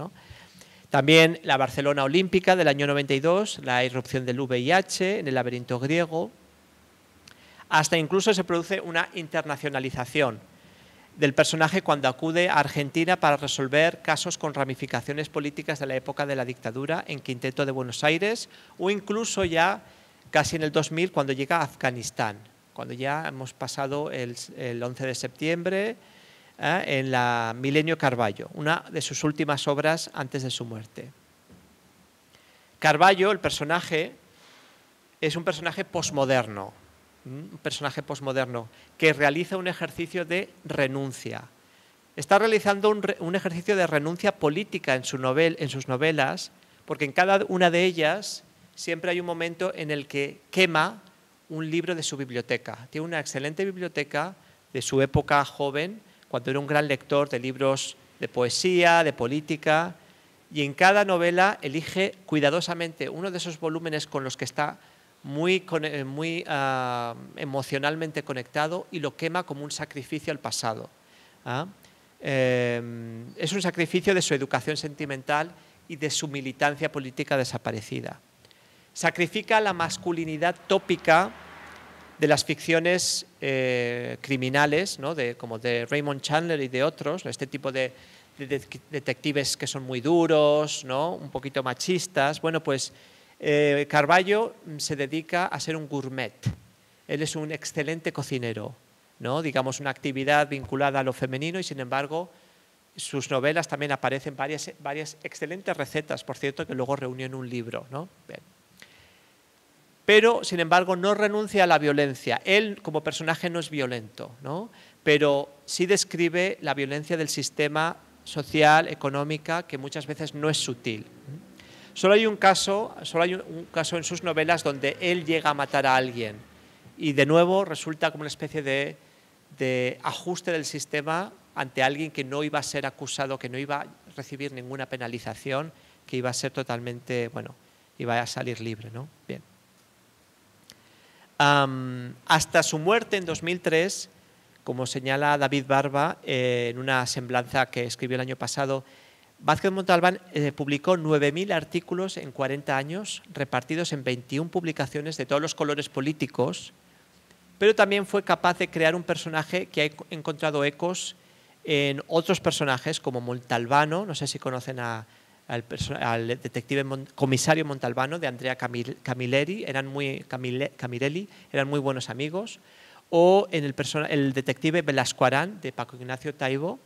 También la Barcelona Olímpica del año 92, la irrupción del VIH en el laberinto griego, hasta incluso se produce una internacionalización del personaje cuando acude a Argentina para resolver casos con ramificaciones políticas de la época de la dictadura en Quinteto de Buenos Aires o incluso ya casi en el 2000 cuando llega a Afganistán, cuando ya hemos pasado el, 11 de septiembre ¿eh? en la Milenio Carballo, una de sus últimas obras antes de su muerte. Carballo, el personaje, es un personaje posmoderno, un personaje posmoderno, que realiza un ejercicio de renuncia. Está realizando un, ejercicio de renuncia política en, su novel, en sus novelas, porque en cada una de ellas siempre hay un momento en el que quema un libro de su biblioteca. Tiene una excelente biblioteca de su época joven, cuando era un gran lector de libros de poesía, de política, y en cada novela elige cuidadosamente uno de esos volúmenes con los que está muy, eh, muy ah, emocionalmente conectado y lo quema como un sacrificio al pasado. ¿ah? Eh, es un sacrificio de su educación sentimental y de su militancia política desaparecida. Sacrifica la masculinidad tópica de las ficciones eh, criminales, ¿no? de, como de Raymond Chandler y de otros, este tipo de, de detectives que son muy duros, ¿no? un poquito machistas. Bueno, pues eh, Carballo mm, se dedica a ser un gourmet. Él es un excelente cocinero, digamos una actividad vinculada a lo femenino y sin embargo sus novelas también aparecen varias, excelentes recetas, por cierto, que luego reunió en un libro. Pero, sin embargo, no renuncia a la violencia. Él, como personaje, no es violento, pero sí describe la violencia del sistema social, económica, que muchas veces no es sutil. Solo hay un caso, solo hay un caso en sus novelas donde él llega a matar a alguien y de nuevo resulta como una especie de, ajuste del sistema ante alguien que no iba a ser acusado, que no iba a recibir ninguna penalización, que iba a ser totalmente, bueno, iba a salir libre, ¿no? Bien. hasta su muerte en 2003, como señala David Barba eh, en una semblanza que escribió el año pasado, Vázquez Montalbán eh, publicó 9.000 artículos en 40 años, repartidos en 21 publicaciones de todos los colores políticos, pero también fue capaz de crear un personaje que ha encontrado ecos en otros personajes como Montalbano, no sé si conocen al, detective comisario Montalbano de Andrea Camilleri, eran muy, eran muy buenos amigos, o en el, el detective Velasco de Paco Ignacio Taibo,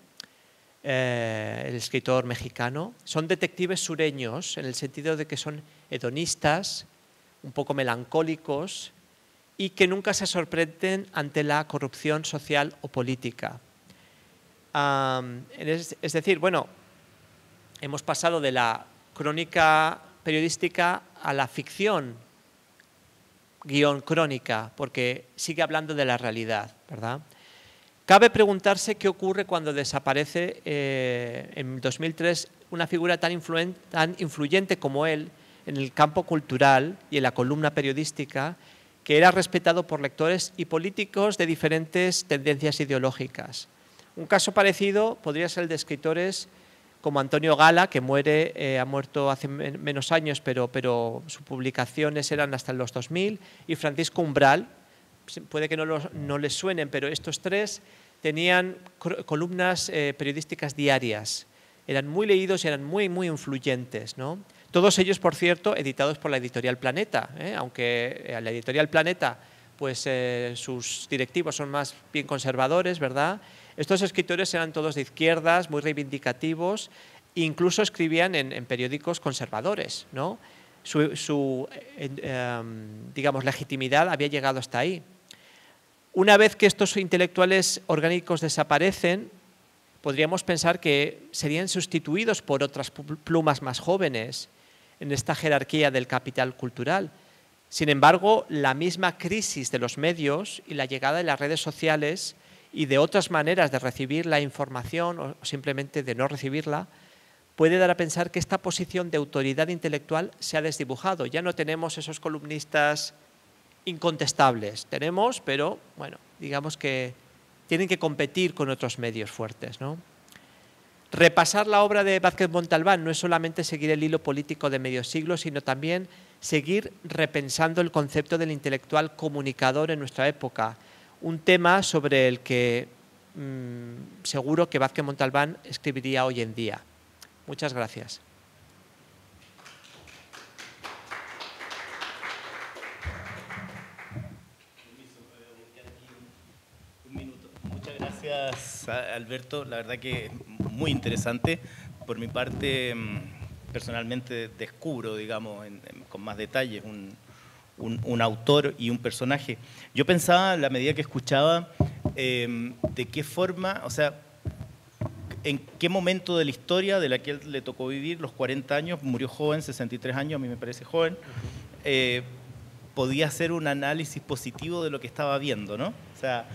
eh, el escritor mexicano, son detectives sureños en el sentido de que son hedonistas, un poco melancólicos y que nunca se sorprenden ante la corrupción social o política. es, es decir, bueno, hemos pasado de la crónica periodística a la ficción, guión crónica, porque sigue hablando de la realidad, ¿verdad? Cabe preguntarse qué ocurre cuando desaparece eh, en 2003 una figura tan, influyente como él en el campo cultural y en la columna periodística, que era respetado por lectores y políticos de diferentes tendencias ideológicas. Un caso parecido podría ser el de escritores como Antonio Gala, que muere, eh, ha muerto hace menos años, pero, pero sus publicaciones eran hasta los 2000, y Francisco Umbral, puede que no, les suenen, pero estos tres tenían columnas eh, periodísticas diarias. Eran muy leídos y eran muy, muy influyentes. Todos ellos, por cierto, editados por la editorial Planeta. ¿eh? Aunque eh, la editorial Planeta, pues sus directivos son más bien conservadores, ¿verdad? Estos escritores eran todos de izquierdas, muy reivindicativos, incluso escribían en, periódicos conservadores, ¿no? Su, su em, digamos, legitimidad había llegado hasta ahí. Una vez que estos intelectuales orgánicos desaparecen, podríamos pensar que serían sustituidos por otras plumas más jóvenes en esta jerarquía del capital cultural. Sin embargo, la misma crisis de los medios y la llegada de las redes sociales y de otras maneras de recibir la información o simplemente de no recibirla, puede dar a pensar que esta posición de autoridad intelectual se ha desdibujado. Ya no tenemos esos columnistas incontestables. Tenemos, pero bueno, digamos que tienen que competir con otros medios fuertes. ¿no? Repasar la obra de Vázquez Montalbán no es solamente seguir el hilo político de medio siglo, sino también seguir repensando el concepto del intelectual comunicador en nuestra época, un tema sobre el que mm, seguro que Vázquez Montalbán escribiría hoy en día. Muchas gracias. Alberto. La verdad que muy interesante. Por mi parte, mm, personalmente descubro, digamos, con más detalles un, autor y un personaje. Yo pensaba, a la medida que escuchaba, em, de qué forma, o sea, en qué momento de la historia de la que él le tocó vivir, los 40 años, murió joven, 63 años, a mí me parece joven, eh, podía hacer un análisis positivo de lo que estaba viendo, ¿no? O sea,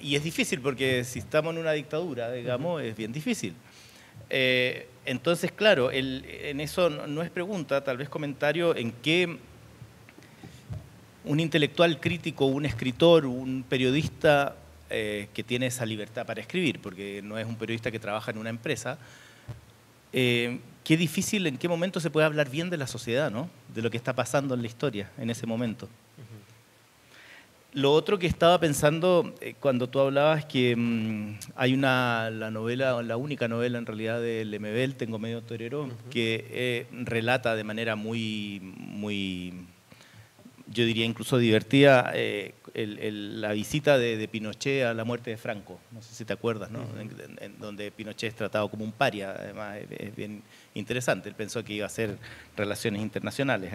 y es difícil porque si estamos en una dictadura, digamos, es bien difícil. Eh, entonces, claro, en eso no, es pregunta, tal vez comentario en qué un intelectual crítico, un escritor, un periodista eh, que tiene esa libertad para escribir, porque no es un periodista que trabaja en una empresa, eh, qué difícil en qué momento se puede hablar bien de la sociedad, ¿no? de lo que está pasando en la historia en ese momento. Lo otro que estaba pensando eh, cuando tú hablabas es que mm, hay una, la novela, la única novela en realidad del Lemebel, Tengo Medio Torero, que eh, relata de manera muy, muy, yo diría incluso divertida, eh, la visita de, Pinochet a la muerte de Franco. No sé si te acuerdas, ¿no? donde Pinochet es tratado como un paria, además es, bien interesante. Él pensó que iba a hacer relaciones internacionales.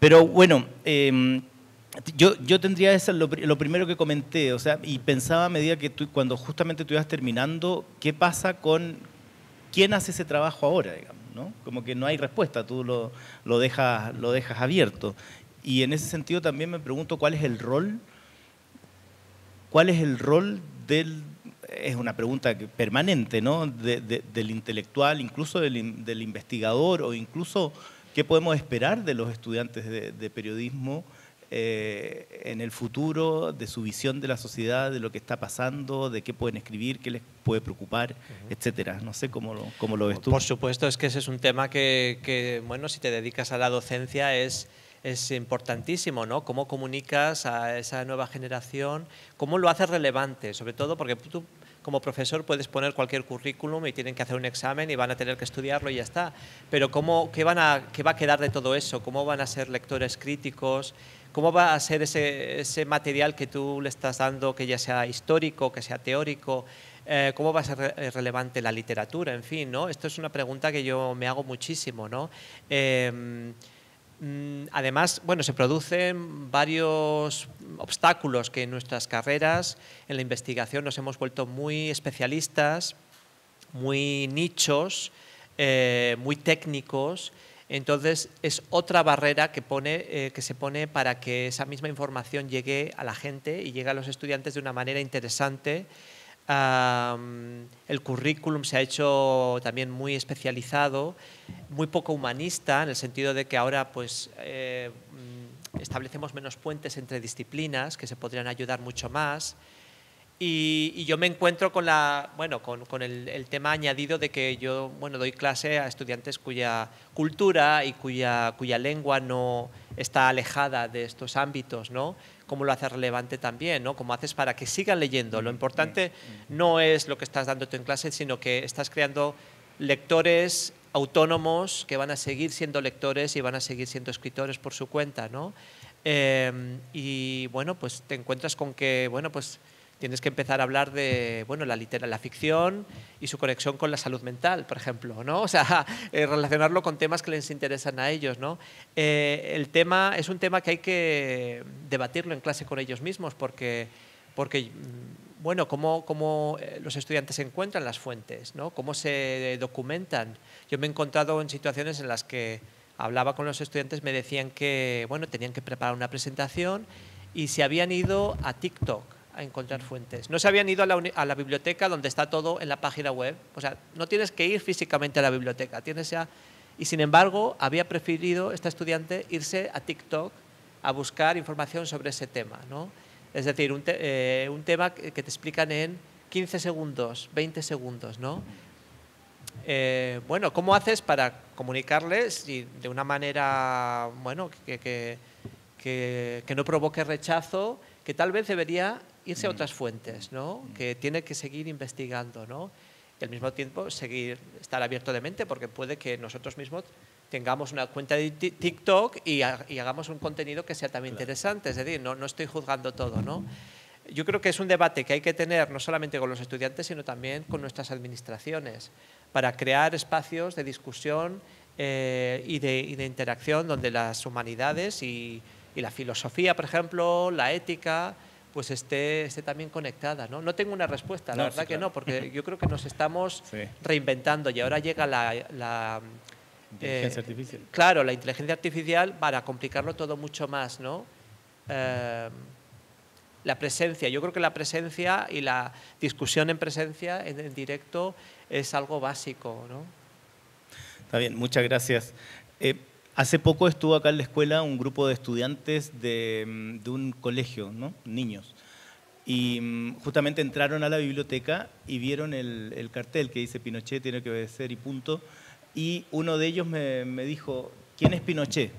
Pero bueno em, yo, tendría eso lo, lo, primero que comenté, o sea, y pensaba a medida que tú, cuando justamente tú ibas terminando, ¿qué pasa con quién hace ese trabajo ahora, digamos, ¿no? Como que no hay respuesta, tú lo, lo, dejas, lo abierto. Y en ese sentido también me pregunto cuál es el rol, cuál es el rol del, es una pregunta permanente, ¿no? del intelectual, incluso del, investigador, o incluso qué podemos esperar de los estudiantes de periodismo eh, en el futuro, de su visión de la sociedad, de lo que está pasando, de qué pueden escribir, qué les puede preocupar, etcétera. No sé cómo lo, cómo lo ves tú. Por supuesto, es que ese es un tema que, bueno, si te dedicas a la docencia es es importantísimo, ¿no? Cómo comunicas a esa nueva generación, cómo lo haces relevante, sobre todo porque tú como profesor puedes poner cualquier currículum y tienen que hacer un examen y van a tener que estudiarlo y ya está. Pero cómo, qué, van a, qué va a quedar de todo eso? ¿Cómo van a ser lectores críticos? ¿Cómo va a ser ese, material que tú le estás dando, que ya sea histórico, que sea teórico? Eh, cómo va a ser eh, relevante la literatura, en fin, ¿no? Esto es una pregunta que yo me hago muchísimo, eh, mm, además, bueno, se producen varios obstáculos que en nuestras carreras, en la investigación, nos hemos vuelto muy especialistas, muy nichos, muy técnicos, entonces, es otra barrera eh, que, se pone para que esa misma información llegue a la gente y llegue a los estudiantes de una manera interesante. el currículum se ha hecho también muy especializado, muy poco humanista, en el sentido de que ahora pues, eh, mm, establecemos menos puentes entre disciplinas que se podrían ayudar mucho más. Y, yo me encuentro con, la, bueno, con, el, tema añadido de que yo bueno, doy clase a estudiantes cuya cultura y cuya, cuya lengua no está alejada de estos ámbitos, ¿no? cómo lo haces relevante también, ¿no? cómo haces para que sigan leyendo. Lo importante no es lo que estás dando tú en clase, sino que estás creando lectores autónomos que van a seguir siendo lectores y van a seguir siendo escritores por su cuenta. ¿no? Em, y bueno, pues te encuentras con que, bueno, pues tienes que empezar a hablar de bueno la litera, la ficción y su conexión con la salud mental por ejemplo no o sea eh, relacionarlo con temas que les interesan a ellos no eh, el tema es un tema que hay que debatirlo en clase con ellos mismos porque porque mm, bueno cómo, cómo eh, los estudiantes encuentran las fuentes no cómo se documentan yo me he encontrado en situaciones en las que hablaba con los estudiantes me decían que bueno tenían que preparar una presentación y se habían ido a TikTok a encontrar fuentes. No se habían ido a la, biblioteca donde está todo en la página web. O sea, no tienes que ir físicamente a la biblioteca. Y sin embargo, había preferido esta estudiante irse a TikTok a buscar información sobre ese tema. Es decir, un, eh, tema que te explican en 15 segundos, 20 segundos. ¿no? Eh, bueno, ¿cómo haces para comunicarles y de una manera bueno, que, que no provoque rechazo? que tal vez debería irse a mm. otras fuentes, ¿no? Mm. que tiene que seguir investigando ¿no? y al mismo tiempo seguir, estar abierto de mente porque puede que nosotros mismos tengamos una cuenta de TikTok y, hagamos un contenido que sea también interesante, es decir, no, no estoy juzgando todo. ¿no? Yo creo que es un debate que hay que tener no solamente con los estudiantes, sino también con nuestras administraciones, para crear espacios de discusión eh, y, de, interacción donde las humanidades y la filosofía, por ejemplo, la ética, pues esté, esté también conectada. ¿no? tengo una respuesta, la verdad que no, porque yo creo que nos estamos reinventando y ahora llega la... inteligencia eh, artificial. Claro, la inteligencia artificial para complicarlo todo mucho más, ¿no? Eh, la presencia, yo creo que la presencia y la discusión en presencia, en, directo, es algo básico, ¿no? Está bien, muchas gracias. Eh, Hace poco estuvo acá en la escuela un grupo de estudiantes de, mm, un colegio, ¿no? niños. Y mm, justamente entraron a la biblioteca y vieron el, cartel que dice Pinochet tiene que obedecer y punto. Y uno de ellos me, dijo, ¿quién es Pinochet?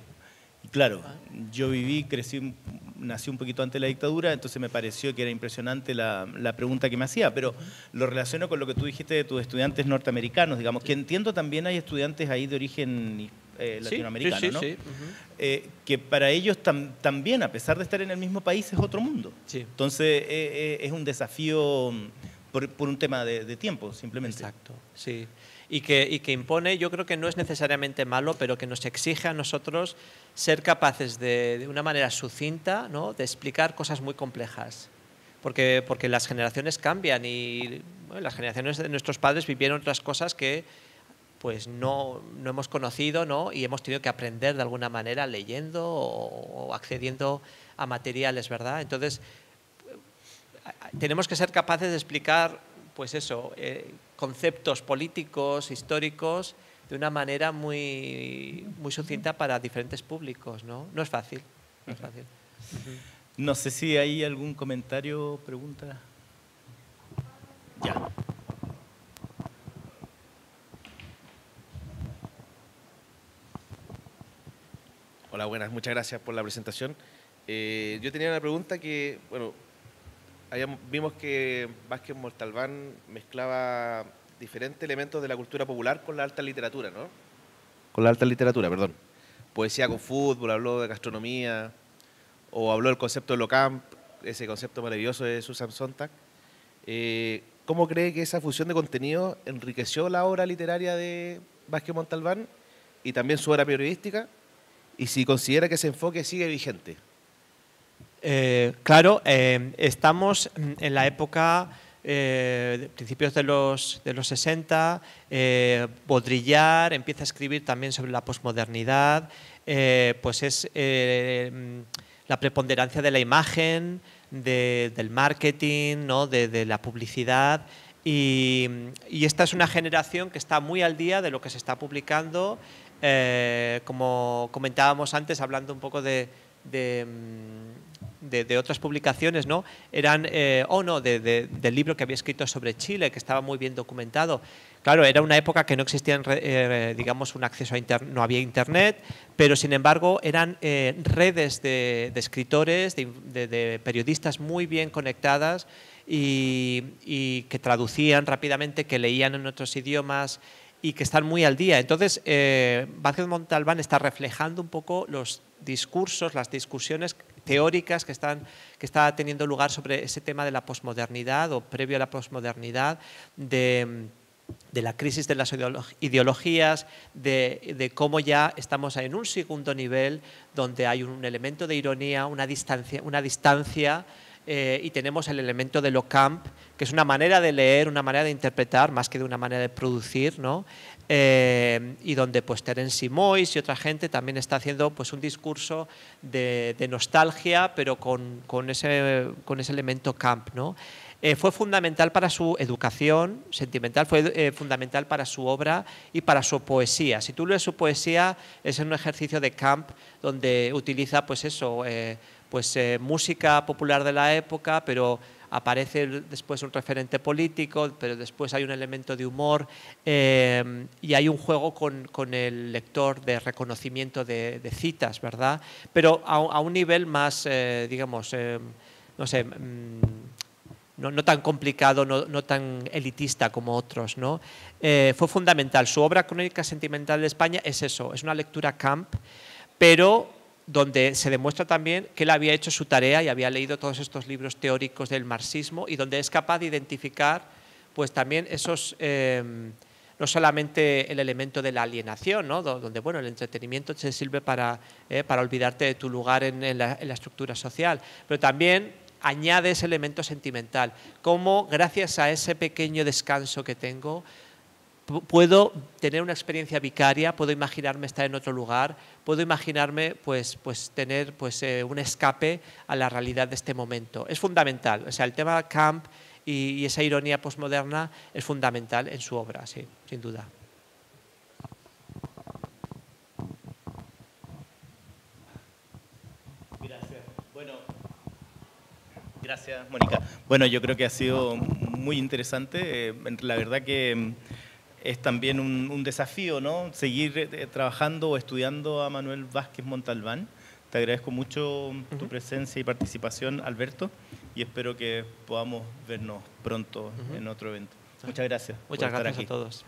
Y claro, ah. yo viví, crecí, mm, nací un poquito antes de la dictadura, entonces me pareció que era impresionante la, la, pregunta que me hacía, pero lo relaciono con lo que tú dijiste de tus estudiantes norteamericanos, digamos, que entiendo también hay estudiantes ahí de origen eh, latinoamericano, ¿no? Eh, que para ellos también, a pesar de estar en el mismo país, es otro mundo. Entonces, eh, eh, es un desafío mm, por, un tema de, tiempo, simplemente. Exacto, sí. Y que, impone, yo creo que no es necesariamente malo, pero que nos exige a nosotros ser capaces de, una manera sucinta, ¿no? de explicar cosas muy complejas. Porque, las generaciones cambian y las generaciones de nuestros padres vivieron otras cosas que pues no, no hemos conocido ¿no? y hemos tenido que aprender de alguna manera leyendo o, accediendo a materiales, ¿verdad? Entonces, tenemos que ser capaces de explicar, pues eso, eh, conceptos políticos, históricos, de una manera muy, muy sucinta para diferentes públicos, ¿no? No es fácil, no es fácil. No sé si hay algún comentario, pregunta. Ya. Hola, buenas, muchas gracias por la presentación. Eh, yo tenía una pregunta que, bueno, vimos que Vázquez Montalbán mezclaba diferentes elementos de la cultura popular con la alta literatura, ¿no? Con la alta literatura, perdón. Poesía con fútbol, habló de gastronomía, o habló del concepto de Locamp, ese concepto maravilloso de Susan Sontag. Eh, ¿Cómo cree que esa fusión de contenido enriqueció la obra literaria de Vázquez Montalbán y también su obra periodística? y si considera que ese enfoque sigue vigente. Eh, claro, eh, estamos en la época eh, de principios de los, de los 60, Baudrillard empieza a escribir también sobre la posmodernidad, pues es la preponderancia de la imagen, del marketing, ¿no? de, la publicidad. Y, y, esta es una generación que está muy al día de lo que se está publicando eh, como comentábamos antes, hablando un poco de, mm, otras publicaciones, ¿no? Eran, eh, oh no, del libro que había escrito sobre Chile, que estaba muy bien documentado. Claro, era una época que no existía, eh, digamos, un acceso a internet, no había internet, pero sin embargo eran redes de, escritores, de periodistas muy bien conectadas y, que traducían rápidamente, que leían en otros idiomas, y que están muy al día. Entonces, eh, Vázquez Montalbán está reflejando un poco los discursos, las discusiones teóricas que están que está teniendo lugar sobre ese tema de la posmodernidad o previo a la posmodernidad, de, de, la crisis de las ideologías, de, de, cómo ya estamos en un segundo nivel donde hay un elemento de ironía, una distancia, una distancia eh, y tenemos el elemento de lo camp, que es una manera de leer, una manera de interpretar, más que de una manera de producir, ¿no? Eh, y donde pues Terence Moyes y otra gente también está haciendo pues un discurso de, nostalgia, pero con, con, ese, con ese elemento camp, ¿no? Eh, fue fundamental para su educación sentimental, fue fundamental para su obra y para su poesía. Si tú lees su poesía, es un ejercicio de camp donde utiliza, pues eso, pues eh, música popular de la época, pero aparece después un referente político, pero después hay un elemento de humor eh, y hay un juego con, el lector de reconocimiento de, citas, ¿verdad? Pero a, un nivel más, eh, digamos, no sé, mm, no, tan complicado, no, no, tan elitista como otros, ¿no? fue fundamental. Su obra Crónica Sentimental de España es eso, es una lectura camp, pero donde se demuestra también que él había hecho su tarea y había leído todos estos libros teóricos del marxismo y donde es capaz de identificar pues también esos, eh, no solamente el elemento de la alienación, donde bueno, el entretenimiento se sirve eh, para, olvidarte de tu lugar en, la, en la estructura social, pero también añade ese elemento sentimental, cómo gracias a ese pequeño descanso que tengo, puedo tener una experiencia vicaria, puedo imaginarme estar en otro lugar, puedo imaginarme pues, pues tener pues, eh, un escape a la realidad de este momento. Es fundamental, o sea, el tema camp y, esa ironía postmoderna es fundamental en su obra, sí, sin duda. Gracias. Bueno, gracias, Mónica. Bueno, yo creo que ha sido muy interesante. Eh, la verdad que mm, es también un, desafío, ¿no? Seguir eh, trabajando o estudiando a Manuel Vázquez Montalbán. Te agradezco mucho tu presencia y participación, Alberto, y espero que podamos vernos pronto en otro evento. Muchas gracias. Muchas gracias a todos.